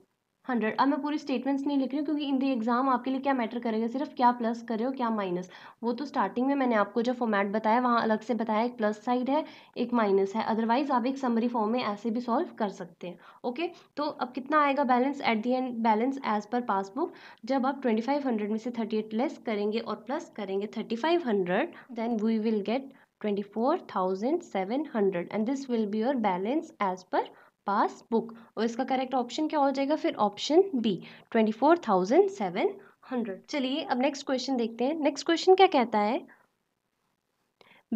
hundred अब मैं पूरी स्टेटमेंट्स नहीं लिख रही हूँ क्योंकि इन दी एग्ज़ाम आपके लिए क्या मैटर करेगा सिर्फ क्या प्लस कर रहे हो क्या माइनस वो तो स्टार्टिंग में मैंने आपको जो फॉर्मेट बताया वहाँ अलग से बताया एक प्लस साइड है एक माइनस है अदरवाइज आप एक समरी फॉर्म में ऐसे भी सॉल्व कर सकते हैं ओके तो अब कितना आएगा balance at the end balance as per passbook जब आप ट्वेंटी फाइव हंड्रेड में से थर्टी एट लेस करेंगे और प्लस करेंगे thirty five hundred then we will get twenty four thousand seven hundred and this will be your balance as per passbook और इसका correct option क्या हो जाएगा फिर option B twenty four thousand seven hundred चलिए अब next question देखते हैं नेक्स्ट क्वेश्चन क्या कहता है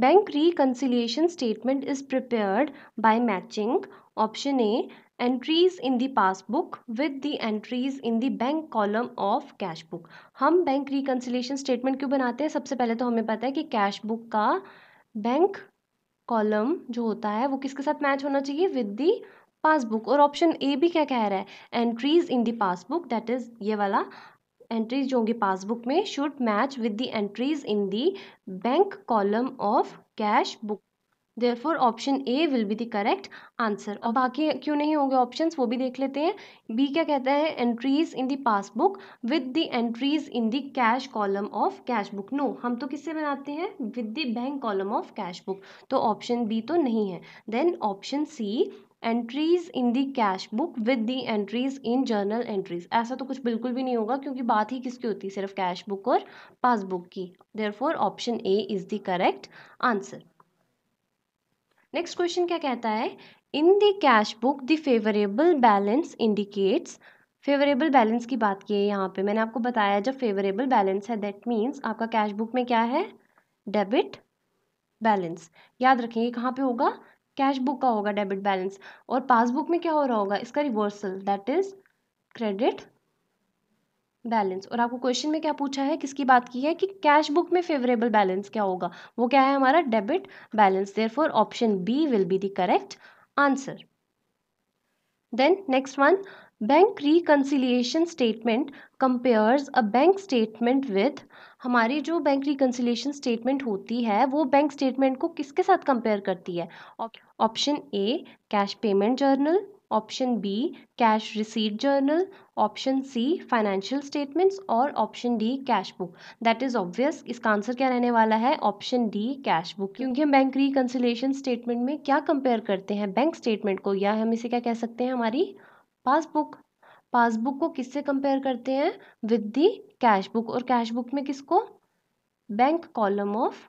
bank reconciliation statement is prepared by matching option A entries in the passbook with the entries in the bank column of cash book हम bank reconciliation statement क्यों बनाते हैं सबसे पहले तो हमें पता है कि कैश बुक का बैंक कॉलम जो होता है वो किसके साथ मैच होना चाहिए विद दी पासबुक और ऑप्शन ए भी क्या कह रहा है entries in the passbook that is ये वाला एंट्रीज जो होंगी पासबुक में should match with the entries in the bank column of cash book therefore option A will be the correct answer और बाकी क्यों नहीं होंगे ऑप्शन वो भी देख लेते हैं बी क्या कहता है entries in the passbook with the entries in the cash column of cash book no हम तो किससे बनाते हैं with the bank column of cash book तो ऑप्शन बी तो नहीं है then option C entries in the cash book with the entries in journal entries ऐसा तो कुछ बिल्कुल भी नहीं होगा क्योंकि बात ही किसकी होती है सिर्फ कैश बुक और पासबुक की therefore option A is the correct answer next question क्या कहता है in the cash book the favourable balance indicates favourable balance की बात की है यहाँ पे मैंने आपको बताया जब फेवरेबल बैलेंस है दैट मीन्स आपका कैश बुक में क्या है डेबिट बैलेंस याद रखेंगे कहाँ पे होगा कैश बुक का होगा डेबिट बैलेंस और पासबुक में क्या हो रहा होगा इसका reversal that is credit balance और आपको क्वेश्चन में क्या पूछा है किसकी बात की है कि कैश बुक में फेवरेबल बैलेंस क्या होगा वो क्या है हमारा debit balance therefore option B will be the correct answer then next one bank reconciliation statement compares a bank statement with हमारी जो बैंक रिकन्सिलियेशन स्टेटमेंट होती है वो बैंक स्टेटमेंट को किसके साथ कंपेयर करती है option A cash payment journal option B cash receipt journal option C financial statements और option D cash book that is obvious इसका आंसर क्या रहने वाला है ऑप्शन डी कैश बुक क्योंकि हम बैंक रिकन्सिलेशन स्टेटमेंट में क्या कंपेयर करते हैं बैंक स्टेटमेंट को या हम इसे क्या कह सकते हैं हमारी पासबुक पासबुक को किससे कंपेयर करते हैं विद दी कैश बुक और कैश बुक में किसको bank column of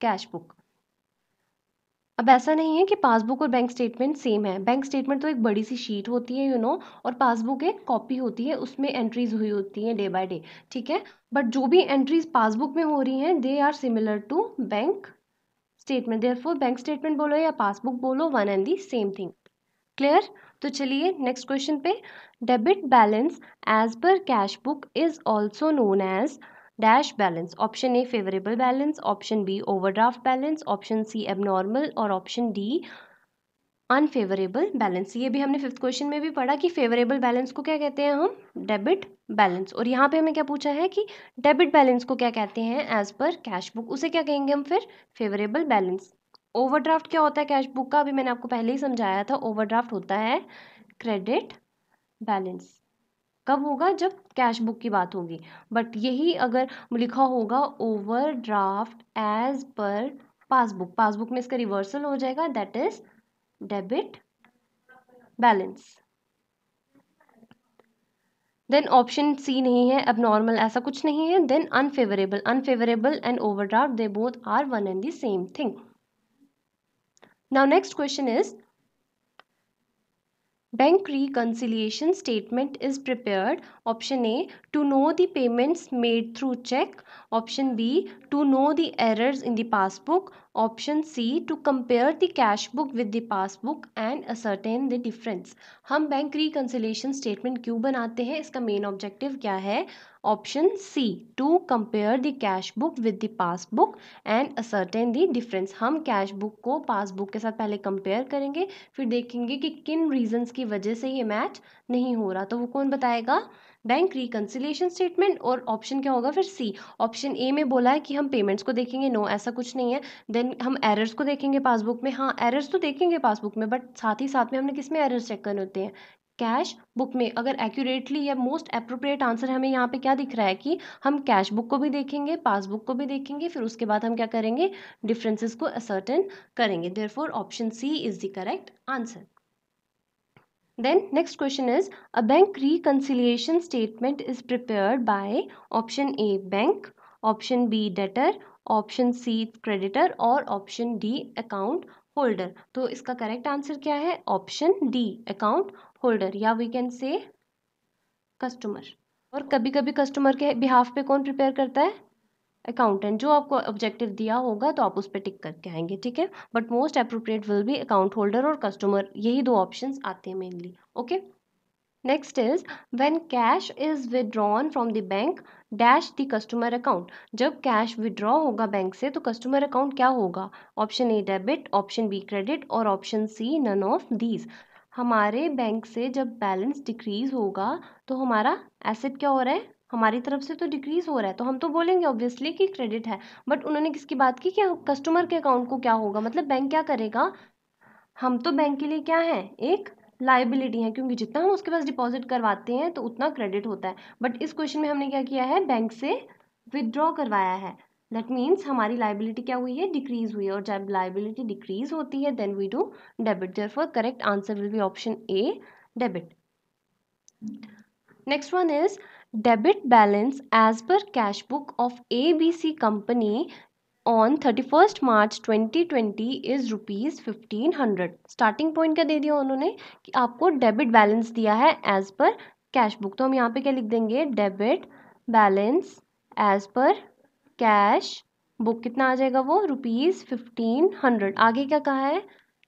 cash book अब ऐसा नहीं है कि पासबुक और बैंक स्टेटमेंट सेम है बैंक स्टेटमेंट तो एक बड़ी सी शीट होती है यू you नो know, और पासबुक एक कॉपी होती है उसमें एंट्रीज हुई होती हैं डे बाय डे ठीक है बट जो भी एंट्रीज पासबुक में हो रही हैं they are similar to bank statement therefore bank statement बोलो या पासबुक बोलो one and the same thing clear तो चलिए नेक्स्ट क्वेश्चन पे debit balance as per cash book is also known as dash balance option A favourable balance option B overdraft balance option C abnormal और option D unfavourable balance ये भी हमने fifth question में भी पढ़ा कि favourable balance को क्या कहते हैं हम डेबिट बैलेंस और यहाँ पे हमें क्या पूछा है कि डेबिट बैलेंस को क्या कहते हैं एज पर कैश बुक उसे क्या कहेंगे हम फिर फेवरेबल बैलेंस ओवरड्राफ्ट क्या होता है कैश बुक का अभी मैंने आपको पहले ही समझाया था ओवरड्राफ्ट होता है क्रेडिट बैलेंस कब होगा जब कैश बुक की बात होगी बट यही अगर लिखा होगा overdraft as per passbook passbook में इसका रिवर्सल हो जाएगा that is debit balance then option C नहीं है अब नॉर्मल ऐसा कुछ नहीं है then unfavourable unfavourable and overdraft they both are one and the same thing now next question is bank reconciliation statement is prepared option a to know the payments made through check option b to know the errors in the passbook option c to compare the cash book with the passbook and ascertain the difference हम bank reconciliation statement क्यों बनाते हैं इसका main objective क्या है option C to compare the cash book with the passbook and ascertain the difference हम cash book को passbook के साथ पहले कंपेयर करेंगे फिर देखेंगे कि किन रीजंस की वजह से ये मैच नहीं हो रहा तो वो कौन बताएगा बैंक रिकन्सिलेशन स्टेटमेंट और ऑप्शन क्या होगा फिर सी ऑप्शन ए में बोला है कि हम पेमेंट्स को देखेंगे नो no, ऐसा कुछ नहीं है देन हम एरर्स को देखेंगे पासबुक में हाँ एरर्स तो देखेंगे पासबुक में बट साथ ही साथ में हमने किस में एरर्स चेक करने होते हैं कैश बुक में अगर एक्यूरेटली या मोस्ट अप्रोप्रिएट आंसर हमें यहाँ पे क्या दिख रहा है कि हम कैश बुक को भी देखेंगे पासबुक को भी देखेंगे फिर उसके बाद हम क्या करेंगे डिफरेंसेस को असर्टन करेंगे for option C is the correct answer then next question is a bank reconciliation statement is prepare by option A bank option B debtor option C creditor और ऑप्शन डी अकाउंट होल्डर तो इसका correct answer क्या है option D account holder या we can say customer और कभी कभी customer के बिहाफ पे कौन प्रिपेयर करता है अकाउंटेंट जो आपको ऑब्जेक्टिव दिया होगा तो आप उस पर टिक करके आएंगे ठीक है but most appropriate will be account holder और कस्टमर यही दो ऑप्शन आते हैं mainly okay next is when cash is withdrawn from the bank dash the customer account जब कैश विदड्रॉ होगा बैंक से तो कस्टमर अकाउंट क्या होगा option A debit option B credit और option C none of these हमारे bank से जब बैलेंस डिक्रीज़ होगा तो हमारा एसेट क्या हो रहा है हमारी तरफ से तो डिक्रीज़ हो रहा है तो हम तो बोलेंगे ऑब्वियसली कि क्रेडिट है बट उन्होंने किसकी बात की क्या कस्टमर के अकाउंट को क्या होगा मतलब बैंक क्या करेगा हम तो बैंक के लिए क्या है एक लाइबिलिटी है क्योंकि जितना हम उसके पास डिपॉजिट करवाते हैं तो उतना क्रेडिट होता है बट इस क्वेश्चन में हमने क्या किया है बैंक से विदड्रॉ करवाया है दैट मीन्स हमारी लाइबिलिटी क्या हुई है डिक्रीज हुई है और जब लाइबिलिटी डिक्रीज होती है then we do debit therefore correct answer will be option A debit next one is debit balance as per cash book of A B C company on thirty first March twenty twenty is rupees fifteen hundred starting point क्या दे दिया उन्होंने कि आपको debit balance दिया है as per cash book तो हम यहाँ पे क्या लिख देंगे debit balance as per cash book कितना आ जाएगा वो रुपीज़ फिफ्टीन हंड्रेड आगे क्या कहा है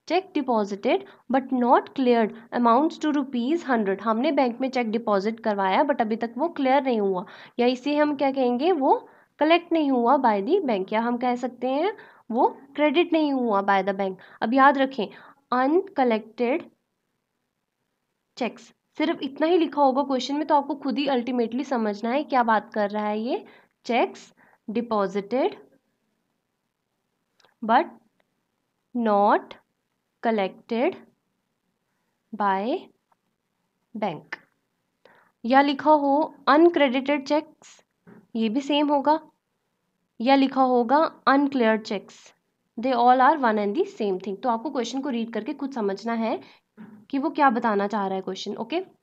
cheque deposited but not clear amount two rupees hundred हमने बैंक में चेक डिपॉजिट करवाया बट अभी तक वो क्लियर नहीं हुआ या इसे हम क्या कहेंगे वो कलेक्ट नहीं हुआ बाय दी बैंक या हम कह सकते हैं वो क्रेडिट नहीं हुआ बाय द बैंक अब याद रखें अनकलेक्टेड चेक्स सिर्फ इतना ही लिखा होगा क्वेश्चन में तो आपको खुद ही अल्टीमेटली समझना है क्या बात कर रहा है ये cheques deposited but not collected by bank या लिखा हो अनक्रेडिटेड चेक्स ये भी सेम होगा या लिखा होगा unclear cheques they all are one and the same thing तो आपको क्वेश्चन को रीड करके खुद समझना है कि वो क्या बताना चाह रहा है क्वेश्चन ओके okay?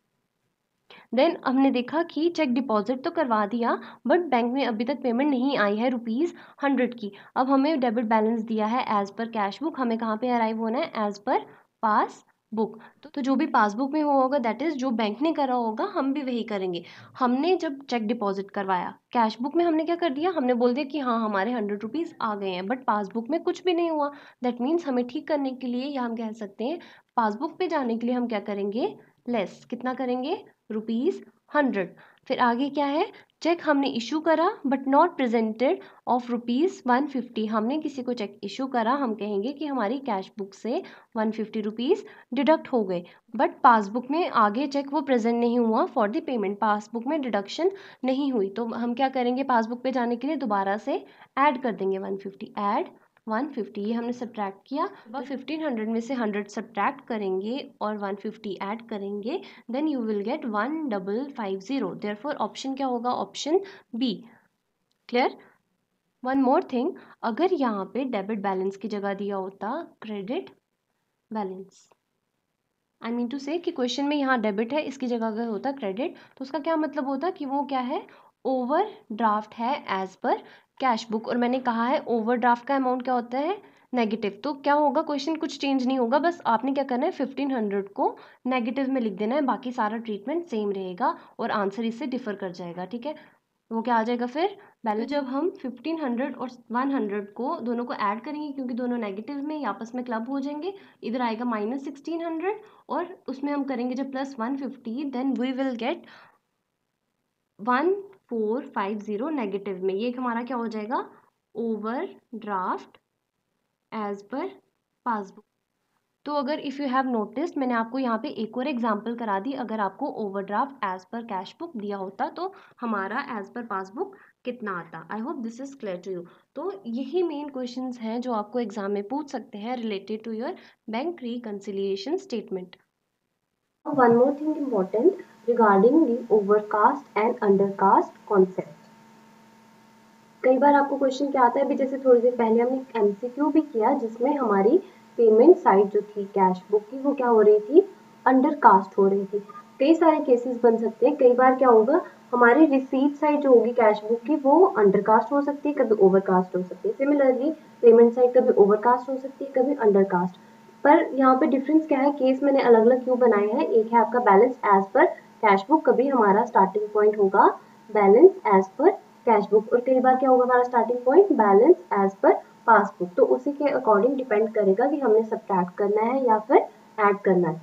देन हमने देखा कि चेक डिपॉजिट तो करवा दिया बट बैंक में अभी तक पेमेंट नहीं आई है रुपीज़ हंड्रेड की अब हमें डेबिट बैलेंस दिया है एज़ पर कैश बुक हमें कहाँ पे अराइव होना है एज़ पर पास बुक तो, तो जो भी पासबुक में हुआ होगा दैट इज़ जो बैंक ने करा होगा हम भी वही करेंगे हमने जब चेक डिपॉजिट करवाया कैश बुक में हमने क्या कर दिया हमने बोल दिया कि हाँ हमारे हंड्रेड रुपीज़ आ गए हैं बट पासबुक में कुछ भी नहीं हुआ दैट मीन्स हमें ठीक करने के लिए या हम कह सकते हैं पासबुक पे जाने के लिए हम क्या करेंगे लेस कितना करेंगे रुपीज़ हंड्रेड फिर आगे क्या है चेक हमने इशू करा but not presented of rupees one fifty हमने किसी को चेक इशू करा हम कहेंगे कि हमारी कैश बुक से वन फिफ्टी रुपीज़ डिडक्ट हो गए बट पासबुक में आगे चेक वो प्रेजेंट नहीं हुआ फॉर द पेमेंट पासबुक में डिडक्शन नहीं हुई तो हम क्या करेंगे पासबुक पे जाने के लिए दोबारा से ऐड कर देंगे वन फिफ्टी एड 150 ये हमने सब्ट्रैक्ट किया फिफ्टीन हंड्रेड में से 100 सब्ट्रैक्ट करेंगे और 150 ऐड करेंगे then you will get one double five zero therefore option क्या होगा option B clear one more thing अगर यहाँ पे डेबिट बैलेंस की जगह दिया होता credit balance I mean to say कि क्वेश्चन में यहाँ डेबिट है इसकी जगह अगर होता क्रेडिट तो उसका क्या मतलब होता कि वो क्या है ओवर ड्राफ्ट है एज पर कैश बुक और मैंने कहा है ओवरड्राफ्ट का अमाउंट क्या होता है नेगेटिव तो क्या होगा क्वेश्चन कुछ चेंज नहीं होगा बस आपने क्या करना है फिफ्टीन हंड्रेड को नेगेटिव में लिख देना है बाकी सारा ट्रीटमेंट सेम रहेगा और आंसर इससे डिफर कर जाएगा ठीक है वो क्या आ जाएगा फिर बैलेंस जब हम फिफ्टीन हंड्रेड और वन हंड्रेड को दोनों को ऐड करेंगे क्योंकि दोनों नेगेटिव में ही आपस में क्लब हो जाएंगे इधर आएगा माइनस सिक्सटीन हंड्रेड और उसमें हम करेंगे जब plus one fifty then we will get one four five zero negative में ये हमारा क्या हो जाएगा overdraft as per passbook तो अगर इफ़ यू हैव नोटिस मैंने आपको यहाँ पे एक और एग्जांपल करा दी अगर आपको overdraft as per cash book दिया होता तो हमारा एज़ पर पासबुक कितना आता I hope this is clear to you तो यही मेन क्वेश्चंस हैं जो आपको एग्ज़ाम में पूछ सकते हैं related to your bank reconciliation statement one more thing important regarding the overcast and undercast concept. कई बार आपको क्वेश्चन क्या आता है अभी जैसे थोड़ी देर पहले हमने एमसीक्यू भी किया जिसमें हमारी पेमेंट साइट जो थी कैश बुक की वो क्या हो रही थी अंडरकास्ट हो रही थी कई सारे केसेस बन सकते हैं कई बार क्या होगा हमारी रिसीट साइड जो होगी कैश बुक की वो अंडरकास्ट हो सकती है कभी ओवरकास्ट हो सकती है सिमिलरली पेमेंट साइड कभी ओवरकास्ट हो सकती है कभी अंडरकास्ट पर यहाँ पे डिफरेंस क्या है केस मैंने अलग अलग क्यों बनाए हैं एक है आपका balance as per cash book कभी हमारा स्टार्टिंग पॉइंट होगा balance as per cash book और कई बार क्या होगा हमारा starting point balance as per passbook तो उसी के अकॉर्डिंग डिपेंड करेगा कि हमने सब करना है या फिर एड करना है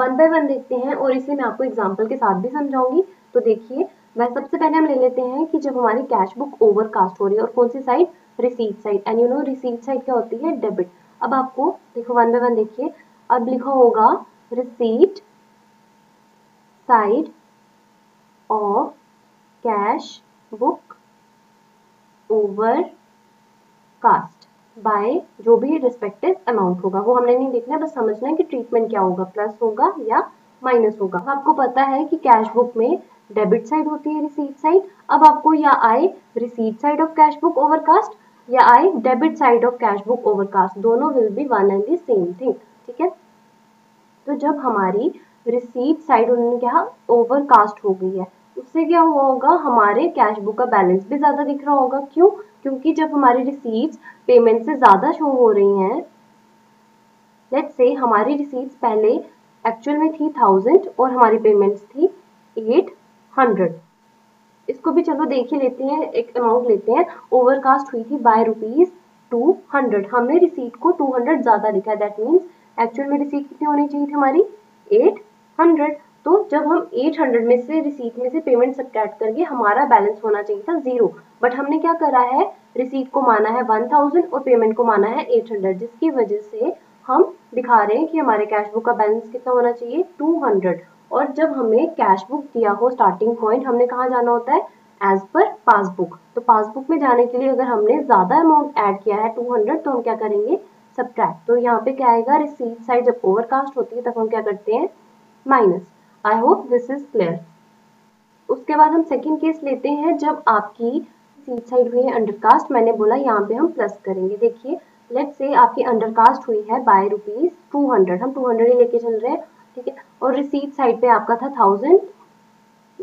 वन बाय वन देखते हैं और इसे मैं आपको एग्जाम्पल के साथ भी समझाऊंगी तो देखिए वह सबसे पहले हम ले लेते हैं कि जब हमारी कैश बुक ओवरकास्ट हो रही है और कौन सी side receipt side and you know receipt side क्या होती है डेबिट अब आपको देखो वन बाय वन देखिए अब लिखा होगा receipt side of cash book overcast by जो भी रिस्पेक्टिव अमाउंट होगा वो हमने नहीं देखना है बस समझना है कि ट्रीटमेंट क्या होगा प्लस होगा या माइनस होगा आपको पता है कि कैश बुक में डेबिट साइड होती है रिसीट साइड अब आपको या आए receipt side of cash book overcast या आई debit side of cash book overcast दोनों will be one and the same thing ठीक है तो जब हमारी रिसीट साइड उन्होंने क्या ओवरकास्ट हो गई है उससे क्या हुआ होगा हमारे कैश बुक का बैलेंस भी ज़्यादा दिख रहा होगा क्यों क्योंकि जब हमारी रिसीव पेमेंट से ज़्यादा शो हो रही हैं लेट्स से हमारी रिसीव पहले एक्चुअल में थी थाउजेंड और हमारी पेमेंट्स थी एट हंड्रेड इसको भी चलो देख ही लेते हैं एक अमाउंट लेते हैं ओवरकास्ट हुई थी बाय रुपीज़ टू हंड्रेड हमने रिसीट को टू हंड्रेड ज़्यादा लिखा है दैट मीन्स एक्चुअल में रिसीट कितनी होनी चाहिए थी हमारी एट हंड्रेड तो जब हम 800 में से रिसीट में से पेमेंट सब्ट्रैक्ट करके हमारा बैलेंस होना चाहिए था जीरो बट हमने क्या करा है रिसीट को माना है 1000 और पेमेंट को माना है 800 जिसकी वजह से हम दिखा रहे हैं कि हमारे कैश बुक का बैलेंस कितना होना चाहिए 200 और जब हमें कैश बुक दिया हो स्टार्टिंग पॉइंट हमने कहाँ जाना होता है एज पर पासबुक तो पासबुक में जाने के लिए अगर हमने ज़्यादा अमाउंट ऐड किया है 200 तो हम क्या करेंगे सब्ट्रैक्ट तो यहाँ पे क्या आएगा रिसीट साइड जब ओवरकास्ट होती है तब हम क्या करते हैं minus I hope this is clear उसके बाद हम सेकेंड केस लेते हैं जब आपकी सीट साइड हुई है अंडरकास्ट मैंने बोला यहाँ पे हम प्लस करेंगे देखिए लेट से आपकी अंडरकास्ट हुई है बाय रुपीज़ टू हंड्रेड हम टू हंड्रेड ही लेके चल रहे हैं ठीक है और रिसीट साइड पे आपका था थाउजेंड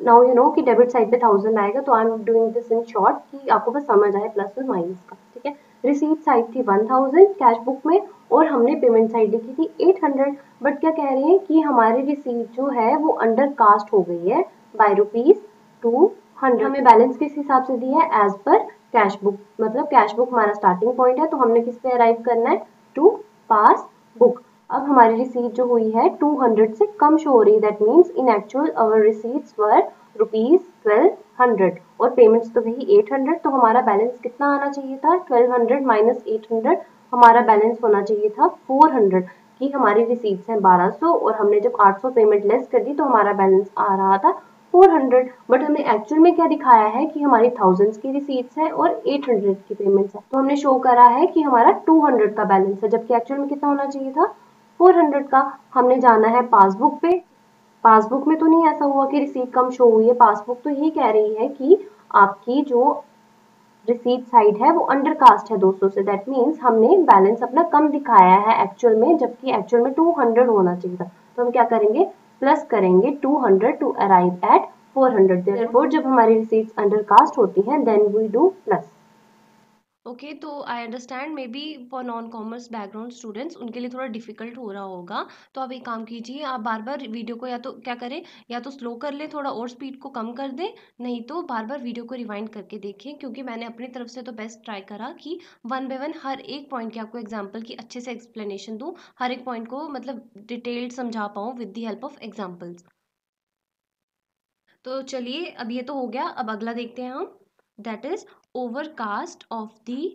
नाउ यू नो कि डेबिट साइड पे थाउजेंड आएगा तो I am doing this in short कि आपको बस समझ आए प्लस और माइनस का ठीक है रिसीट साइड थी वन थाउजेंड कैश बुक में और हमने पेमेंट साइड लिखी थी एट हंड्रेड बट क्या कह रहे हैं कि हमारी रिसीट जो है वो अंडर कास्ट हो गई है बाई रुपीज टू हंड्रेड हमें बैलेंस किस हिसाब से दी है एज पर कैश बुक मतलब कैश बुक हमारा स्टार्टिंग पॉइंट है तो हमने किस पे अराइव करना है टू पास बुक अब हमारी रिसीट जो हुई है 200 से कम शो हो रही है that means in actual our receipts were rupees twelve hundred और पेमेंट्स तो वही एट हंड्रेड तो हमारा बैलेंस कितना आना चाहिए था twelve hundred minus eight hundred हमारा बैलेंस होना चाहिए था फोर हंड्रेड की हमारी रिसीट्स हैं बारह सौ और हमने जब आठ सौ पेमेंट लेस कर दी तो हमारा बैलेंस आ रहा था 400 बट हमें एक्चुअल में क्या दिखाया है कि हमारी थाउजेंड्स की रिसीट्स हैं और 800 की पेमेंट्स हैं तो हमने शो करा है कि हमारा 200 का बैलेंस है जबकि एक्चुअल में कितना होना चाहिए था 400 फोर हंड्रेड का हमने जाना है पासबुक पे पासबुक में तो नहीं ऐसा हुआ कि रिसीट कम शो हुई है पासबुक तो यही कह रही है कि आपकी जो रिसीट साइड है वो अंडर कास्ट है दोस्तों से दैट मीन्स हमने बैलेंस अपना कम दिखाया है एक्चुअल में जबकि एक्चुअल में 200 होना चाहिए था तो हम क्या करेंगे प्लस करेंगे 200 टू अराइव एट 400 हंड्रेड जब हमारी रिसीट अंडर कास्ट होती हैं then we do plus okay तो I understand maybe for non commerce background students उनके लिए थोड़ा डिफिकल्ट हो रहा होगा तो आप एक काम कीजिए आप बार बार वीडियो को या तो क्या करें या तो स्लो कर लें थोड़ा और स्पीड को कम कर दें नहीं तो बार बार वीडियो को रिवाइंड करके देखें क्योंकि मैंने अपनी तरफ से तो बेस्ट ट्राई करा कि वन बाय वन हर एक पॉइंट की आपको एग्जाम्पल की अच्छे से एक्सप्लेनेशन दूँ हर एक पॉइंट को मतलब डिटेल्ड समझा पाऊँ with the help of examples तो चलिए अब ये तो हो गया अब अगला देखते हैं हम that is overcast of the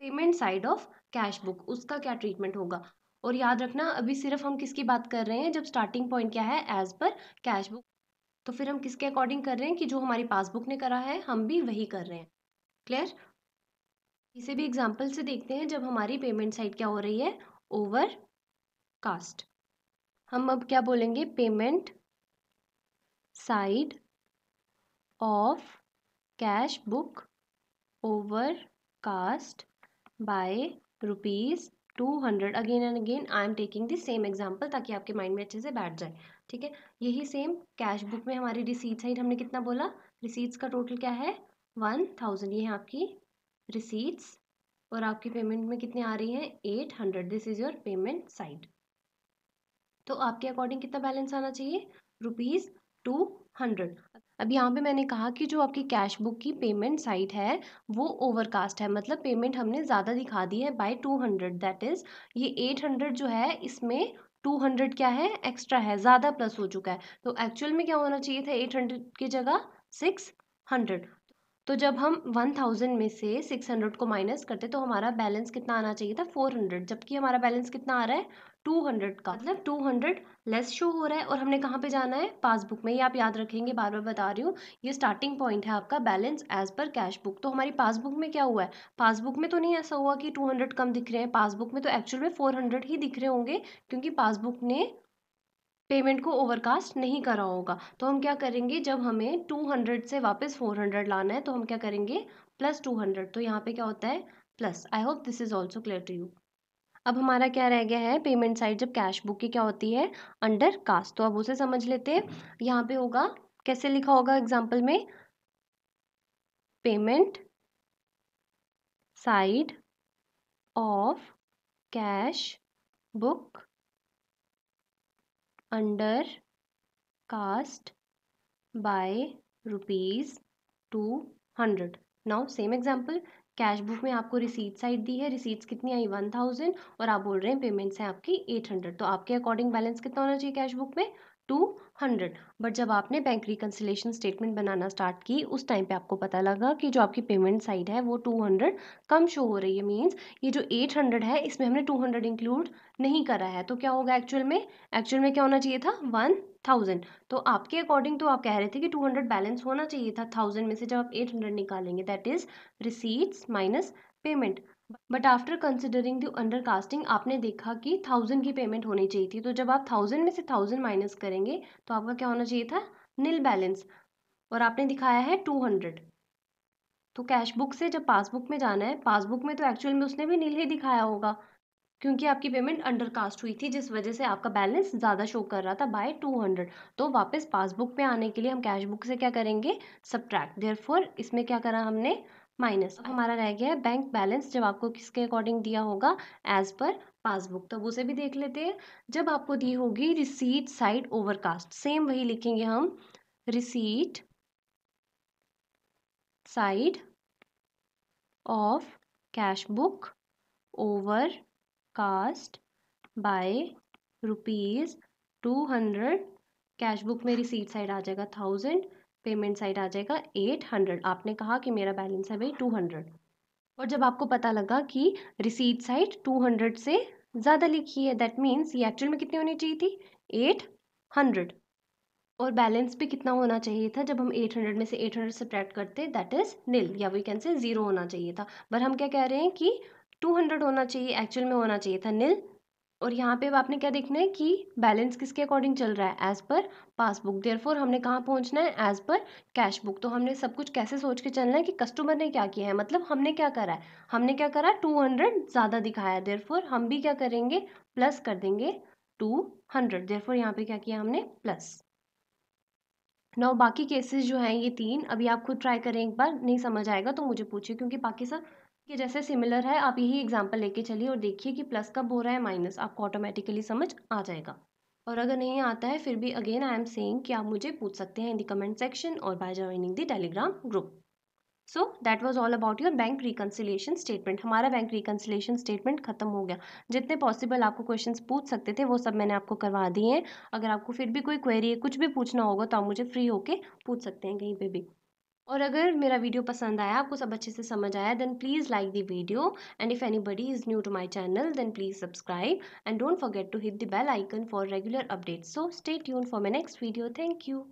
payment side of cash book उसका क्या ट्रीटमेंट होगा और याद रखना अभी सिर्फ हम किसकी बात कर रहे हैं जब स्टार्टिंग पॉइंट क्या है एज पर कैश बुक तो फिर हम किसके अकॉर्डिंग कर रहे हैं कि जो हमारी पासबुक ने करा है हम भी वही कर रहे हैं क्लियर इसे भी एग्जाम्पल से देखते हैं जब हमारी पेमेंट साइड क्या हो रही है ओवर कास्ट हम अब क्या बोलेंगे payment side of cash book overcast by rupees two hundred again and again I am taking the same example ताकि आपके माइंड में अच्छे से बैठ जाए ठीक है यही सेम कैश बुक में हमारी रिसीट्स है हमने कितना बोला रिसीट्स का टोटल क्या है वन थाउजेंड ये है आपकी रिसीट्स और आपकी पेमेंट में कितनी आ रही है eight hundred this is your payment side तो आपके अकॉर्डिंग कितना बैलेंस आना चाहिए रुपीज़ टू हंड्रेड अब यहाँ पे मैंने कहा कि जो आपकी कैश बुक की पेमेंट साइट है वो ओवरकास्ट है मतलब पेमेंट हमने ज़्यादा दिखा दी है by two hundred that is ये एट हंड्रेड जो है इसमें टू हंड्रेड क्या है एक्स्ट्रा है ज़्यादा प्लस हो चुका है तो एक्चुअल में क्या होना चाहिए था एट हंड्रेड की जगह सिक्स हंड्रेड तो जब हम वन थाउजेंड में से सिक्स हंड्रेड को माइनस करते तो हमारा बैलेंस कितना आना चाहिए था फोर हंड्रेड जबकि हमारा बैलेंस कितना आ रहा है टू हंड्रेड का मतलब टू हंड्रेड लेस शो हो रहा है और हमने कहाँ पे जाना है पासबुक में ये आप याद रखेंगे बार बार बता रही हूँ ये स्टार्टिंग पॉइंट है आपका balance as per cash book तो हमारी पासबुक में क्या हुआ है पासबुक में तो नहीं ऐसा हुआ कि टू हंड्रेड कम दिख रहे हैं पासबुक में तो एक्चुअल में फोर हंड्रेड ही दिख रहे होंगे क्योंकि पासबुक ने पेमेंट को ओवरकास्ट नहीं करा होगा तो हम क्या करेंगे जब हमें टू हंड्रेड से वापस फोर हंड्रेड लाना है तो हम क्या करेंगे प्लस टू हंड्रेड तो यहाँ पे क्या होता है plus I hope this is also clear to you अब हमारा क्या रह गया है पेमेंट साइड जब कैश बुक की क्या होती है अंडर कास्ट तो अब उसे समझ लेते हैं यहाँ पे होगा कैसे लिखा होगा एग्जाम्पल में payment side of cash book undercast by rupees two hundred now same example cash book में आपको रिसीट साइड दी है रिसीट्स कितनी आई वन थाउजेंड और आप बोल रहे हैं पेमेंट्स हैं आपकी एट हंड्रेड तो आपके अकॉर्डिंग बैलेंस कितना होना चाहिए कैश बुक में टू हंड्रेड बट जब आपने बैंक रिकन्सिलेशन स्टेटमेंट बनाना स्टार्ट की उस टाइम पे आपको पता लगा कि जो आपकी पेमेंट साइड है वो टू हंड्रेड कम शो हो रही है मीन्स ये जो एट हंड्रेड है इसमें हमने टू हंड्रेड इंक्लूड नहीं करा है तो क्या होगा एक्चुअल में एक्चुअल में क्या होना चाहिए था वन थाउजेंड तो आपके अकॉर्डिंग तो आप कह रहे थे कि टू हंड्रेड बैलेंस होना चाहिए था थाउजेंड में से जब आप एट हंड्रेड निकालेंगे that is receipts minus payment but after considering the undercasting आपने देखा कि थाउजेंड की पेमेंट होनी चाहिए थी तो जब आप थाउजेंड में से थाउजेंड माइनस करेंगे तो आपका क्या होना चाहिए था नील बैलेंस और आपने दिखाया है टू हंड्रेड तो कैश बुक से जब पासबुक में जाना है पासबुक में तो एक्चुअल में उसने भी नील ही दिखाया होगा क्योंकि आपकी पेमेंट अंडर कास्ट हुई थी जिस वजह से आपका बैलेंस ज़्यादा शो कर रहा था बाय टू हंड्रेड तो वापस पासबुक में आने के लिए हम कैश बुक से क्या करेंगे सब्ट्रैक्ट देयर इसमें क्या करा हमने माइनस हमारा रह गया है बैंक बैलेंस जब आपको किसके अकॉर्डिंग दिया होगा एज पर पासबुक तो उसे भी देख लेते हैं जब आपको दी होगी रिसीट साइड ओवरकास्ट सेम वही लिखेंगे हम receipt side of cash book overcast by rupees two hundred cash book में रिसीट साइड आ जाएगा थाउजेंड पेमेंट साइड आ जाएगा एट हंड्रेड आपने कहा कि मेरा बैलेंस है भाई टू हंड्रेड और जब आपको पता लगा कि रिसीट साइड टू हंड्रेड से ज़्यादा लिखी है दैट मीन्स ये एक्चुअल में कितनी होनी चाहिए थी एट हंड्रेड और बैलेंस भी कितना होना चाहिए था जब हम 800 में से 800 सब्ट्रैक्ट करते दैट इज़ नील या वी कैन से ज़ीरो होना चाहिए था पर हम क्या कह रहे हैं कि हंड्रेड होना चाहिए एक्चुअल में होना चाहिए था निल और यहाँ पे अब आपने क्या देखना है कि बैलेंस किसके अकॉर्डिंग चल रहा है एज पर पासबुक देयरफॉर हमने कहाँ पहुँचना है एज पर कैश बुक तो हमने सब कुछ कैसे सोच के चलना है कि कस्टमर ने क्या किया है मतलब हमने क्या करा है हमने क्या करा टू हंड्रेड ज़्यादा दिखाया देयरफॉर हम भी क्या करेंगे प्लस कर देंगे टू हंड्रेड देयरफॉर यहाँ पे क्या किया हमने प्लस नौ बाकी केसेस जो हैं ये तीन अभी आप खुद ट्राई करें एक बार नहीं समझ आएगा तो मुझे पूछिए क्योंकि बाकी सब के जैसे सिमिलर है आप यही एग्जाम्पल लेके चलिए और देखिए कि प्लस कब हो रहा है माइनस आपको ऑटोमेटिकली समझ आ जाएगा और अगर नहीं आता है फिर भी अगेन आई एम सेइंग कि आप मुझे पूछ सकते हैं इन द कमेंट सेक्शन और by joining the Telegram group so that was all about your bank reconciliation statement हमारा बैंक रिकन्सिलेशन स्टेटमेंट खत्म हो गया जितने पॉसिबल आपको क्वेश्चन पूछ सकते थे वो सब मैंने आपको करवा दिए हैं अगर आपको फिर भी कोई क्वेरी है कुछ भी पूछना होगा तो आप मुझे फ्री होकर पूछ सकते हैं कहीं पर भी और अगर मेरा वीडियो पसंद आया आपको सब अच्छे से समझ आया then please like the video and if anybody is new to my channel then please subscribe and don't forget to hit the bell icon for regular updates so stay tune for my next video thank you